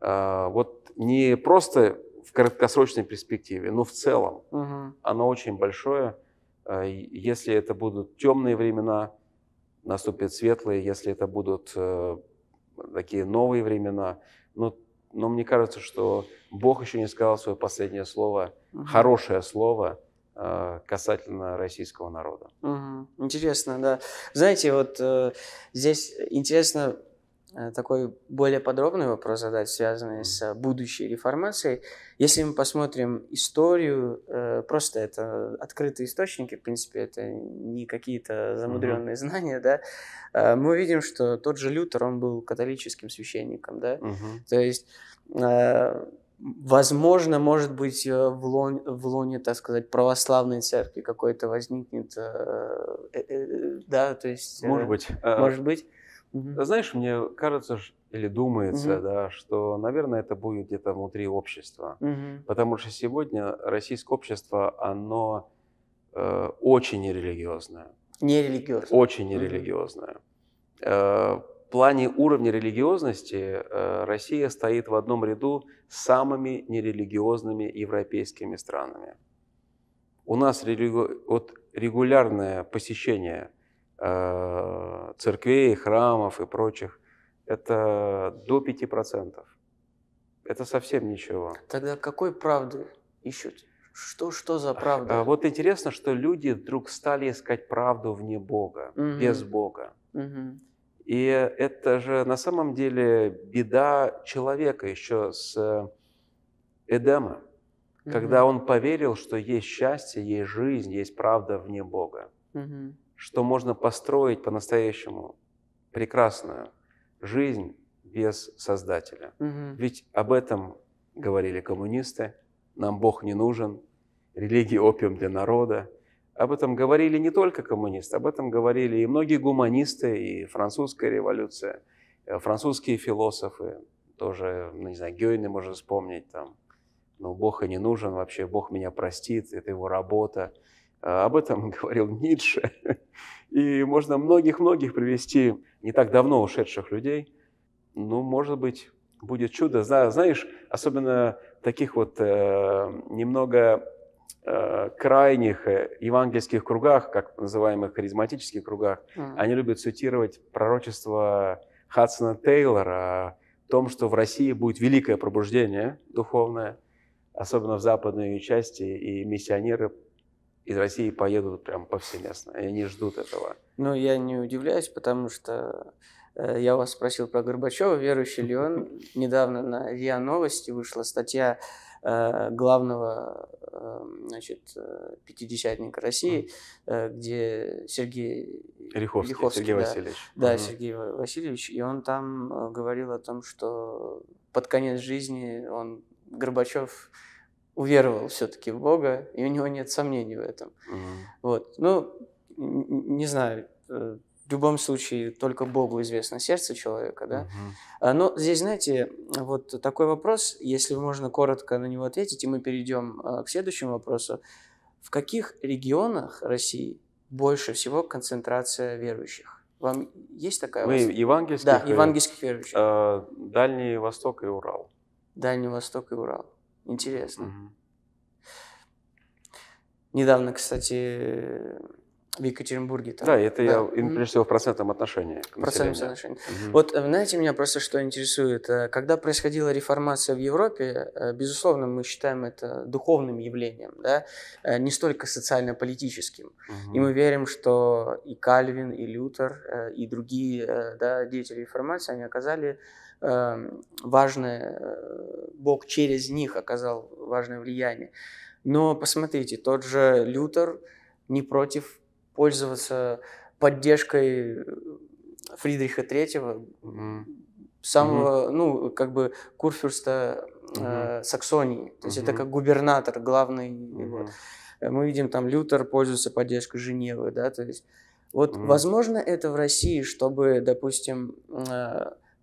Э, вот не просто в краткосрочной перспективе, но в целом угу. оно очень большое а, если это будут темные времена, наступят светлые, если это будут э, такие новые времена. Но, ну, но мне кажется, что Бог еще не сказал свое последнее слово, угу. хорошее слово э, касательно российского народа. Угу. Интересно, да. Знаете, вот э, здесь интересно Э, такой более подробный вопрос задать, связанный с э, будущей реформацией. Если мы посмотрим историю, э, просто это открытые источники, в принципе, это не какие-то замудренные uh-huh. знания, да, мы видим, что тот же Лютер, он был католическим священником, да, uh-huh. то есть Возможно, может быть, в лоне, в лоне, так сказать, православной церкви какой-то возникнет, да, то есть... Может быть. Может быть. Угу. Знаешь, мне кажется, или думается, угу. да, что, наверное, это будет где-то внутри общества. Угу. Потому что сегодня российское общество, оно э, очень нерелигиозное. Нерелигиозное. Очень нерелигиозное. Угу. в плане уровня религиозности э, Россия стоит в одном ряду с самыми нерелигиозными европейскими странами. У нас религи... вот регулярное посещение Э, церквей, храмов и прочих, это до 5%. Это совсем ничего. Тогда какой правды ищут? Что, что за правда? А, вот интересно, что люди вдруг стали искать правду вне Бога, угу. без Бога. Угу. И это же на самом деле беда человека еще с э, Эдема, угу. когда он поверил, что есть счастье, есть жизнь, есть правда вне Бога. Угу что можно построить по-настоящему прекрасную жизнь без Создателя. Угу. Ведь об этом говорили коммунисты, нам Бог не нужен, религия опиум для народа. Об этом говорили не только коммунисты, об этом говорили и многие гуманисты, и французская революция, э, французские философы, тоже, ну, не знаю, Гёйна можно вспомнить, там, ну, Бог и не нужен вообще, Бог меня простит, это его работа. А, об этом говорил Ницше. И можно многих-многих привести, не так давно ушедших людей. Ну, может быть, будет чудо. Знаешь, особенно таких вот э, немного э, крайних э, евангельских кругах, как называемых харизматических кругах, mm они любят цитировать пророчество Хадсона Тейлора о том, что в России будет великое пробуждение духовное, особенно в западной части, и миссионеры из России поедут прям повсеместно. И они ждут этого. Ну, я не удивляюсь, потому что э, я вас спросил про Горбачева, верующий ли он. Недавно на РИА Новости вышла статья э, главного э, значит, э, пятидесятника России, mm. где Сергей Риховский, Риховский Сергей да, Васильевич. Да, mm. Сергей Васильевич. И он там э, говорил о том, что под конец жизни он Горбачев уверовал все-таки в Бога, и у него нет сомнений в этом. Угу. Вот. Ну, не знаю, э, в любом случае только Богу известно сердце человека, да. Угу. Но здесь, знаете, вот такой вопрос, если можно коротко на него ответить, и мы перейдем а, к следующему вопросу. В каких регионах России больше всего концентрация верующих? Вам есть такая? Ну, мы евангельских? Да, евангельских верующих. А, Дальний Восток и Урал. Дальний Восток и Урал интересно. Угу. Недавно, кстати, в Екатеринбурге. Там, да, это да. я, mm прежде всего, в процентном отношении. В процентном соотношении. mm Вот, э, знаете, меня просто что интересует. Э, когда происходила реформация в Европе, э, безусловно, мы считаем это духовным явлением, да, не столько социально-политическим. mm И мы верим, что и Кальвин, и Лютер, и другие да, деятели реформации, они оказали эм, важное, Бог через них оказал важное влияние. Но посмотрите, тот же Лютер не против пользоваться поддержкой э, Фридриха Третьего, mm самого, mm ну, как бы, курфюрста mm э, Саксонии. То есть mm это как губернатор главный. mm Вот. Мы видим, там Лютер пользуется поддержкой Женевы, да, то есть вот, mm-hmm. возможно, это в России, чтобы, допустим, э,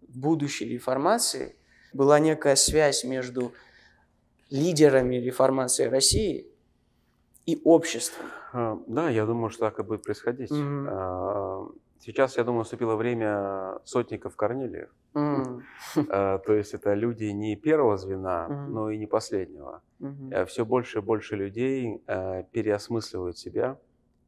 в будущей реформации была некая связь между лидерами реформации России и обществом. А, да, я думаю, что так и будет происходить. Mm-hmm. Сейчас, я думаю, наступило время сотников Корнилиев. Mm-hmm. А, то есть это люди не первого звена, mm-hmm. но и не последнего. Mm-hmm. Э, все больше и больше людей э, переосмысливают себя,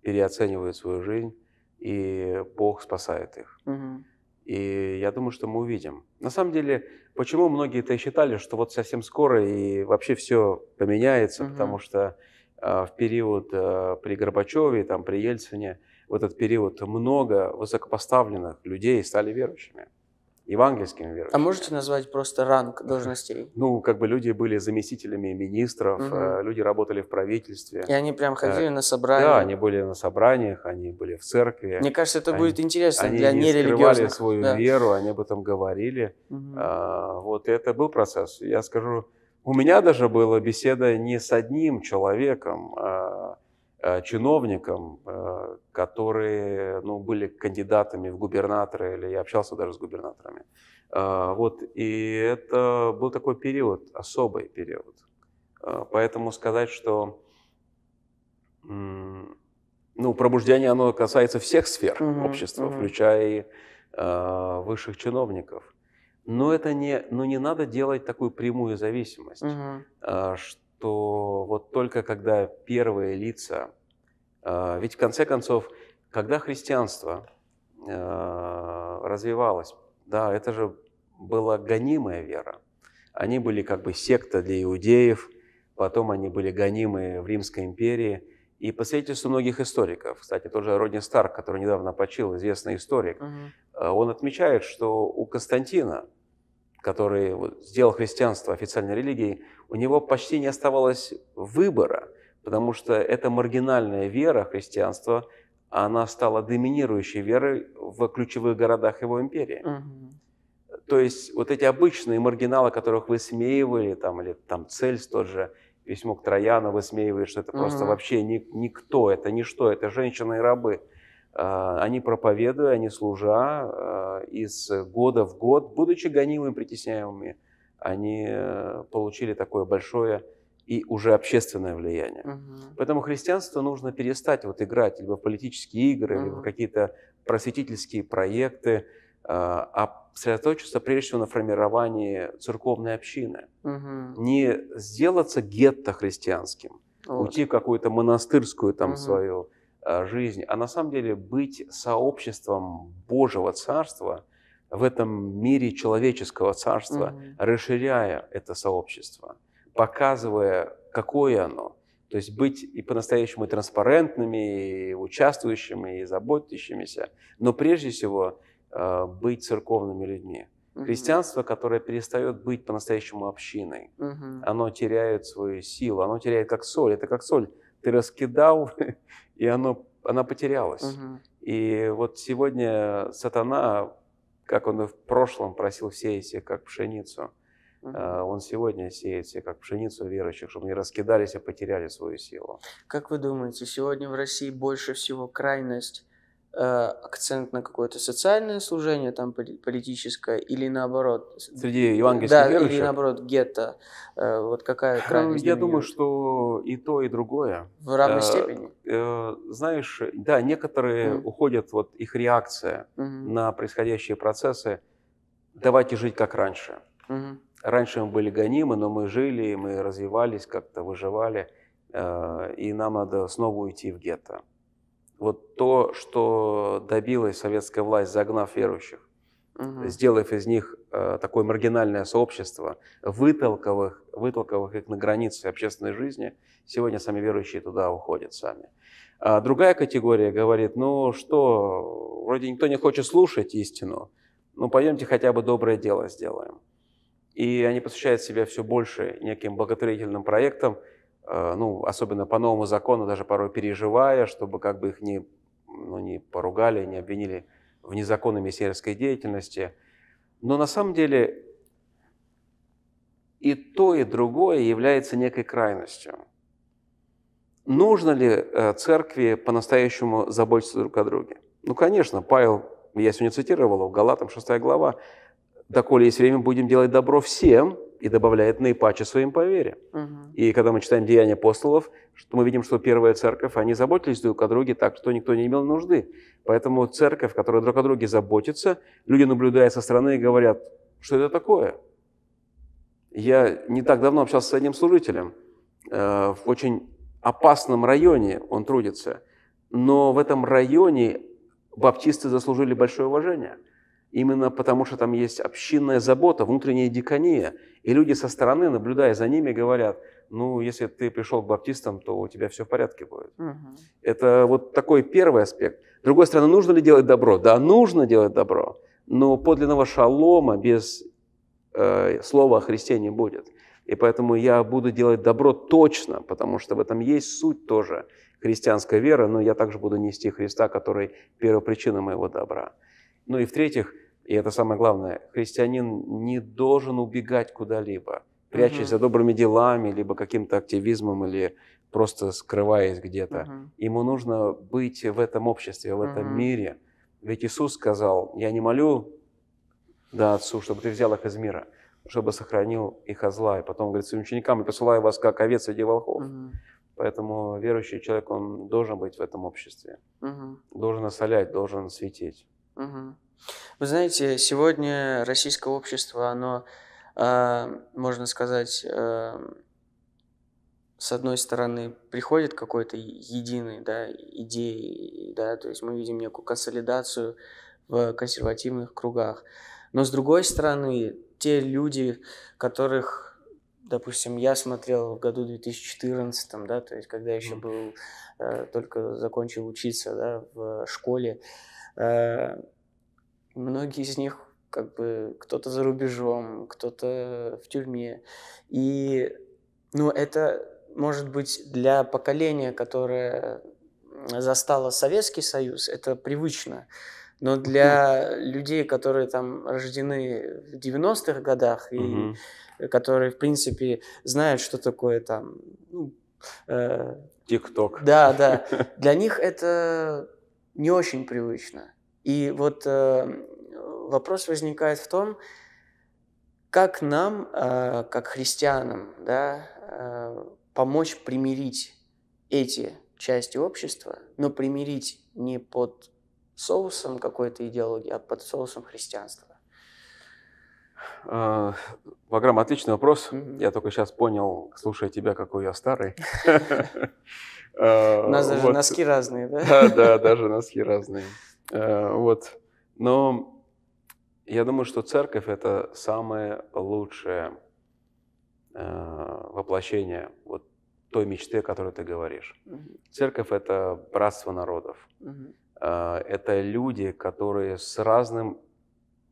переоценивают свою жизнь, и Бог спасает их. Mm-hmm. И я думаю, что мы увидим. На самом деле, почему многие-то считали, что вот совсем скоро и вообще все поменяется, mm-hmm. потому что а, в период а, при Горбачеве, там, при Ельцине, в этот период много высокопоставленных людей стали верующими, евангельскими а верующими. А можете назвать просто ранг должностей? Ну, как бы люди были заместителями министров, угу. люди работали в правительстве. И они прям э, ходили на собрания? Да, они были на собраниях, они были в церкви. Мне кажется, это они, будет интересно они для не нерелигиозных. Они свою да. веру, они об этом говорили. Угу. А, вот это был процесс. Я скажу, у меня даже была беседа не с одним человеком, а, а чиновникам, а, которые ну, были кандидатами в губернаторы, или я общался даже с губернаторами. А, вот, и это был такой период, особый период. Поэтому сказать, что ну, пробуждение, оно касается всех сфер угу, общества, угу. включая и высших чиновников. Но это не, но не надо делать такую прямую зависимость, угу. что вот только когда первые лица, а, ведь в конце концов, когда христианство а, развивалось, да, это же была гонимая вера. Они были как бы секта для иудеев, потом они были гонимы в Римской империи – и по свидетельству многих историков, кстати, тоже Родни Старк, который недавно почил, известный историк, угу. он отмечает, что у Константина, который сделал христианство официальной религией, у него почти не оставалось выбора, потому что эта маргинальная вера христианства, она стала доминирующей верой в ключевых городах его империи. Угу. То есть вот эти обычные маргиналы, которых вы высмеивали, там, или там Цельс тот же – письмо к Трояну высмеивает, что это угу. просто вообще ни, никто, это ничто, это женщины и рабы. А, они проповедуя, они служа, а, из года в год, будучи гонимыми, притесняемыми, они э, получили такое большое и уже общественное влияние. Угу. Поэтому христианство нужно перестать вот играть либо в политические игры, угу. либо в какие-то просветительские проекты, а сосредоточиться прежде всего на формировании церковной общины. Угу. Не сделаться гетто христианским, вот. уйти в какую-то монастырскую там угу. свою а, жизнь, а на самом деле быть сообществом Божьего Царства в этом мире человеческого Царства, угу. расширяя это сообщество, показывая, какое оно. То есть быть и по-настоящему транспарентными, и участвующими, и заботящимися, но прежде всего – Э, быть церковными людьми. Угу. Христианство, которое перестает быть по-настоящему общиной, угу. оно теряет свою силу, оно теряет как соль. Это как соль. Ты раскидал, и оно, она потерялась. Угу. И вот сегодня сатана, как он и в прошлом просил сеять себе как пшеницу, угу. он сегодня сеет себе как пшеницу верующих, чтобы не раскидались, а потеряли свою силу. Как вы думаете, сегодня в России больше всего крайность Э, акцент на какое-то социальное служение, там политическое, или наоборот. Среди евангельских да, верующих? или наоборот гетто. Э, вот какая ну, крайность? Я думаю, что и то, и другое. В равной э, степени? Знаешь, да, некоторые mm. уходят, вот их реакция mm -hmm. на происходящие процессы, давайте жить как раньше. Mm -hmm. Раньше мы были гонимы, но мы жили, мы развивались как-то, выживали, и нам надо снова уйти в гетто вот то, что добилась советская власть, загнав верующих, угу. сделав из них э, такое маргинальное сообщество, вытолкав их, их на границы общественной жизни, сегодня сами верующие туда уходят сами. А другая категория говорит, ну что, вроде никто не хочет слушать истину, ну пойдемте хотя бы доброе дело сделаем. И они посвящают себя все больше неким благотворительным проектам – Э, ну, особенно по новому закону, даже порой переживая, чтобы как бы их не, ну, не поругали, не обвинили в незаконной сельской деятельности. Но на самом деле и то, и другое является некой крайностью. Нужно ли э, церкви по-настоящему заботиться друг о друге? Ну, конечно, Павел, я сегодня цитировал, Галатам 6 глава, доколе есть время, будем делать добро всем, и добавляет наипаче своим по вере. Угу. И когда мы читаем Деяния апостолов, мы видим, что первая церковь, они заботились друг о друге так, что никто не имел нужды. Поэтому церковь, которая друг о друге заботится, люди, наблюдая со стороны, говорят, что это такое? Я не так давно общался с одним служителем э, в очень опасном районе, он трудится, но в этом районе баптисты заслужили большое уважение – именно потому что там есть общинная забота, внутренняя дикония. И люди со стороны, наблюдая за ними, говорят, ну, если ты пришел к баптистам, то у тебя все в порядке будет. Угу. Это вот такой первый аспект. С другой стороны, нужно ли делать добро? Да, нужно делать добро, но подлинного шалома без э, слова о Христе не будет. И поэтому я буду делать добро точно, потому что в этом есть суть тоже христианской веры, но я также буду нести Христа, который первопричина моего добра. Ну и в-третьих, и это самое главное. Христианин не должен убегать куда-либо, прячась угу. за добрыми делами, либо каким-то активизмом, или просто скрываясь где-то. Угу. Ему нужно быть в этом обществе, в этом угу. мире. Ведь Иисус сказал, я не молю да, Отцу, чтобы ты взял их из мира, чтобы сохранил их от зла. И потом говорит своим ученикам, я посылаю вас как овец среди волков. Угу. Поэтому верующий человек, он должен быть в этом обществе, угу. должен осолять, должен светить. Угу. Вы знаете, сегодня российское общество, оно, а, можно сказать, а, с одной стороны, приходит какой-то единой да, идеей, да, то есть мы видим некую консолидацию в консервативных кругах. Но с другой стороны, те люди, которых, допустим, я смотрел в году 2014, да, то есть когда я еще был, а, только закончил учиться да, в школе, Многие из них как бы кто-то за рубежом, кто-то в тюрьме. И ну, это может быть для поколения, которое застало Советский Союз, это привычно. Но для mm людей, которые там рождены в 90-х годах и mm которые, в принципе, знают, что такое там... Ну, э, TikTok. Да, да. Для них это не очень привычно. И вот э, вопрос возникает в том, как нам, э, как христианам, да, э, помочь примирить эти части общества, но примирить не под соусом какой-то идеологии, а под соусом христианства? А, Ваграм, отличный вопрос. Mm-hmm. Я только сейчас понял, слушая тебя, какой я старый. А, У нас даже носки разные, да? Да, да, даже носки разные. Э, вот. Но я думаю, что церковь – это самое лучшее э, воплощение вот той мечты, о которой ты говоришь. Угу. Церковь – это братство народов. Угу. Это люди, которые с разным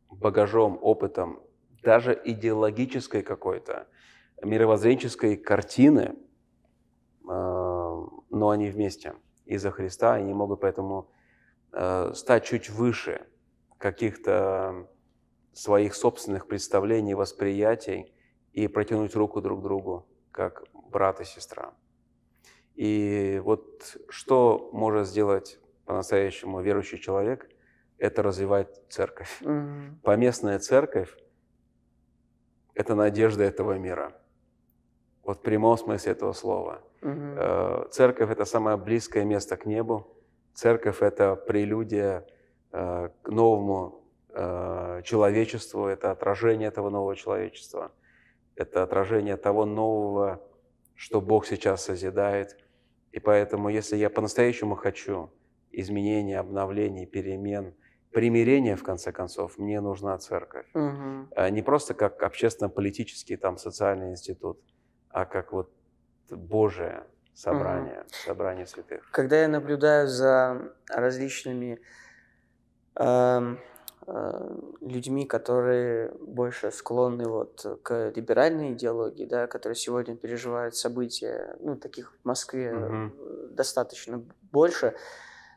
багажом, опытом, даже идеологической какой-то, мировоззренческой картины, но они вместе. из за Христа они могут поэтому Э, стать чуть выше каких-то своих собственных представлений, восприятий и протянуть руку друг другу, как брат и сестра. И вот что может сделать по-настоящему верующий человек, это развивать церковь. Mm-hmm. Поместная церковь – это надежда этого мира. Вот в прямом смысле этого слова. Mm-hmm. Церковь – это самое близкое место к небу, Церковь — это прелюдия э, к новому э, человечеству, это отражение этого нового человечества, это отражение того нового, что Бог сейчас созидает. И поэтому, если я по-настоящему хочу изменения, обновлений, перемен, примирения, в конце концов, мне нужна церковь. Угу. Не просто как общественно-политический, там, социальный институт, а как вот Божие собрания, угу. собрания святых. Когда я наблюдаю за различными э, э, людьми, которые больше склонны вот к либеральной идеологии, да, которые сегодня переживают события, ну таких в Москве угу. достаточно больше,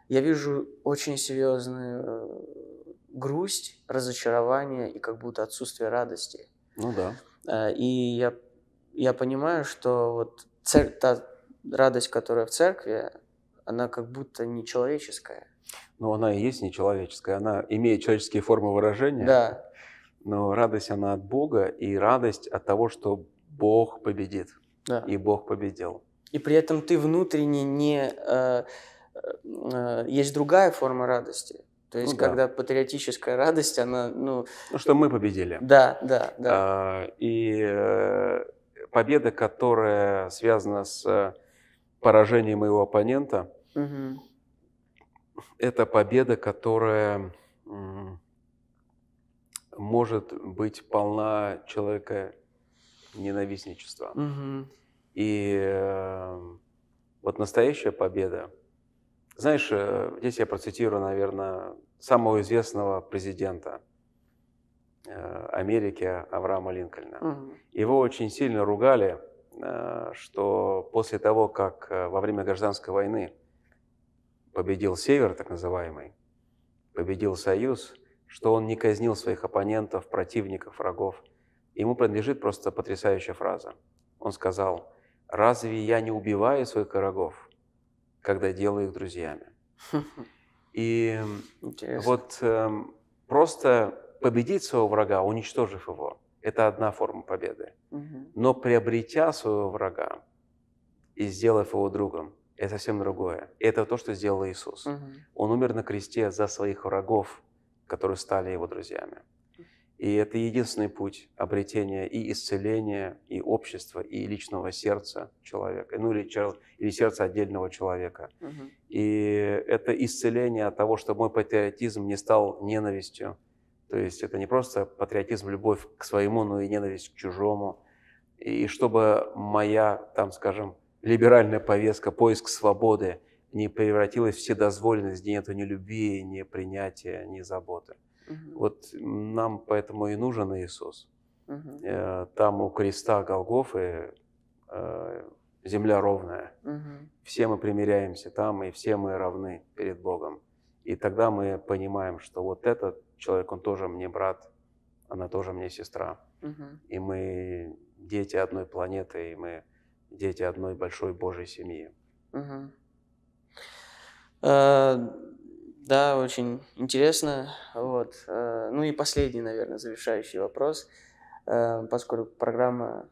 я вижу очень серьезную э, грусть, разочарование и как будто отсутствие радости. Ну да. Э, и я, я понимаю, что вот цель та радость, которая в церкви, она как будто нечеловеческая. Ну, она и есть нечеловеческая, она имеет человеческие формы выражения. Да. Но радость она от Бога и радость от того, что Бог победит. Да. И Бог победил. И при этом ты внутренне не... Э, э, э есть другая форма радости. То есть, ну, когда да. патриотическая радость, она, ну... Ну, что мы победили. Да, да, да. А, и э, победа, которая связана с э, поражение моего оппонента, угу. это победа, которая может быть полна человека ненавистничества. Угу. И э, вот настоящая победа. Знаешь, э, здесь я процитирую, наверное, самого известного президента э, Америки Авраама Линкольна. Угу. Его очень сильно ругали Э, что после того, как э, во время гражданской войны победил Север, так называемый, победил Союз, что он не казнил своих оппонентов, противников, врагов. Ему принадлежит просто потрясающая фраза. Он сказал, «Разве я не убиваю своих врагов, когда делаю их друзьями?» И вот эм, просто победить своего врага, уничтожив его – это одна форма победы. Угу. Но приобретя своего врага и сделав его другом, это совсем другое. И это то, что сделал Иисус. Угу. Он умер на кресте за своих врагов, которые стали его друзьями. И это единственный путь обретения и исцеления, и общества, и личного сердца человека, ну или, или сердца отдельного человека. Угу. И это исцеление от того, чтобы мой патриотизм не стал ненавистью, то есть это не просто патриотизм, любовь к своему, но и ненависть к чужому. И чтобы моя, там, скажем, либеральная повестка, поиск свободы не превратилась в вседозволенность, ни этого нелюбви, ни принятия, ни заботы. Угу. Вот нам поэтому и нужен Иисус. Угу. Там у креста Голгофы э, земля ровная. Угу. Все мы примиряемся там, и все мы равны перед Богом. И тогда мы понимаем, что вот этот человек, он тоже мне брат, она тоже мне сестра. Угу. И мы дети одной планеты, и мы дети одной большой Божьей семьи. Угу. А, да, очень интересно. Вот. А, ну и последний, наверное, завершающий вопрос, а, поскольку программа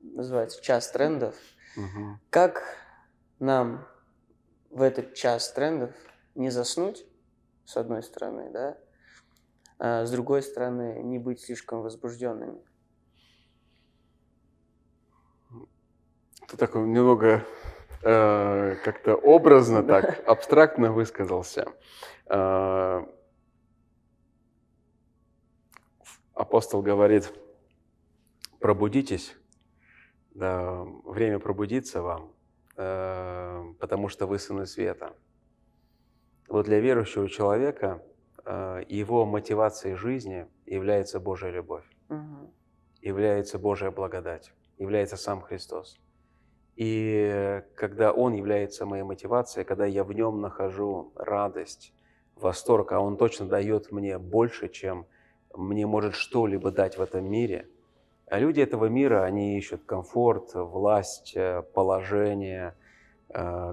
называется «Час трендов». Угу. Как нам в этот час трендов не заснуть, с одной стороны, да, а с другой стороны, не быть слишком возбужденными. Ты такой немного э, как-то образно так, абстрактно высказался. Э, апостол говорит, пробудитесь, да, время пробудиться вам, э, потому что вы сыны света. Вот для верующего человека э, его мотивацией жизни является Божья любовь, угу. является Божья благодать, является сам Христос. И э, когда Он является моей мотивацией, когда я в Нем нахожу радость, восторг, а Он точно дает мне больше, чем мне может что-либо дать в этом мире. А люди этого мира, они ищут комфорт, власть, э, положение,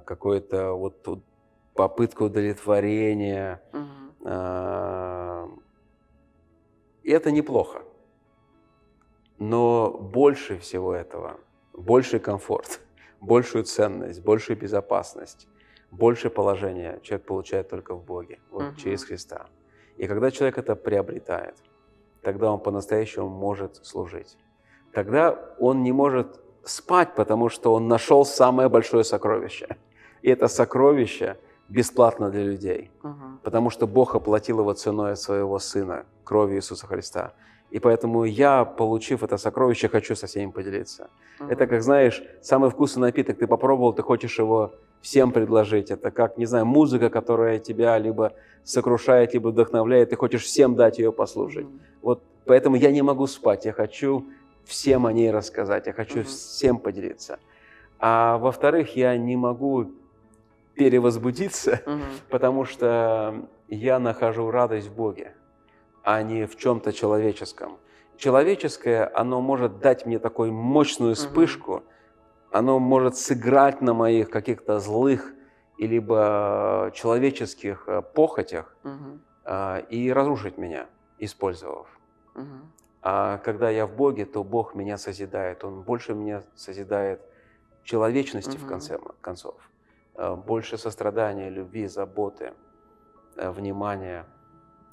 какое-то вот попытка удовлетворения. А, и это неплохо. Но больше всего этого, больше комфорт, большую ценность, большую безопасность, больше положение человек получает только в Боге, вот угу. через Христа. И когда человек это приобретает, тогда он по-настоящему может служить. Тогда он не может спать, потому что он нашел самое большое сокровище. И это сокровище – бесплатно для людей, угу. потому что Бог оплатил его ценой своего Сына, кровью Иисуса Христа. И поэтому я, получив это сокровище, хочу со всеми поделиться. Угу. Это, как знаешь, самый вкусный напиток ты попробовал, ты хочешь его всем предложить. Это как, не знаю, музыка, которая тебя либо сокрушает, либо вдохновляет, ты хочешь всем дать ее послушать. Угу. Вот поэтому я не могу спать, я хочу всем о ней рассказать, я хочу угу. всем поделиться. А во-вторых, я не могу перевозбудиться, потому что я нахожу радость в Боге, а не в чем-то человеческом. Человеческое, оно может дать мне такую мощную вспышку, оно может сыграть на моих каких-то злых либо человеческих э, похотях э, и разрушить меня, использовав. А когда я в Боге, то Бог меня созидает, Он больше меня созидает человечности угу. в конце концов. Э, больше сострадания, любви, заботы, э, внимания.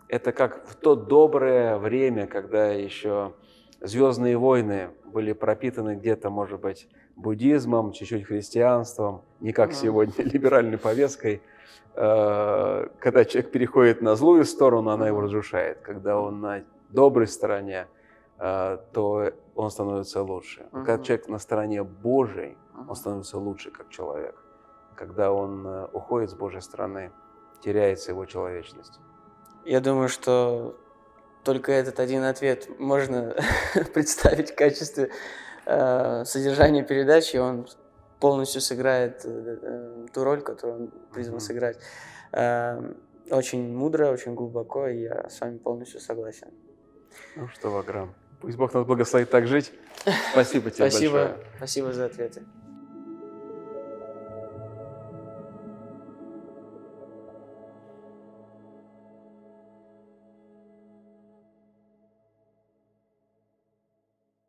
Это как в то доброе время, когда еще «Звездные войны» были пропитаны где-то, может быть, буддизмом, чуть-чуть христианством, не как сегодня, либеральной повесткой. Э, когда человек переходит на злую сторону, она его разрушает. Когда он на доброй стороне, то он становится лучше. Когда человек на стороне Божией, он становится лучше как человек когда он э, уходит с Божьей стороны, теряется его человечность? Я думаю, что только этот один ответ можно представить в качестве э, содержания передачи. Он полностью сыграет э, э ту роль, которую он призван mm-hmm. сыграть. Э, очень мудро, очень глубоко, и я с вами полностью согласен. Ну что, Ваграм, пусть Бог нас благословит так жить. Спасибо тебе большое. Спасибо за ответы.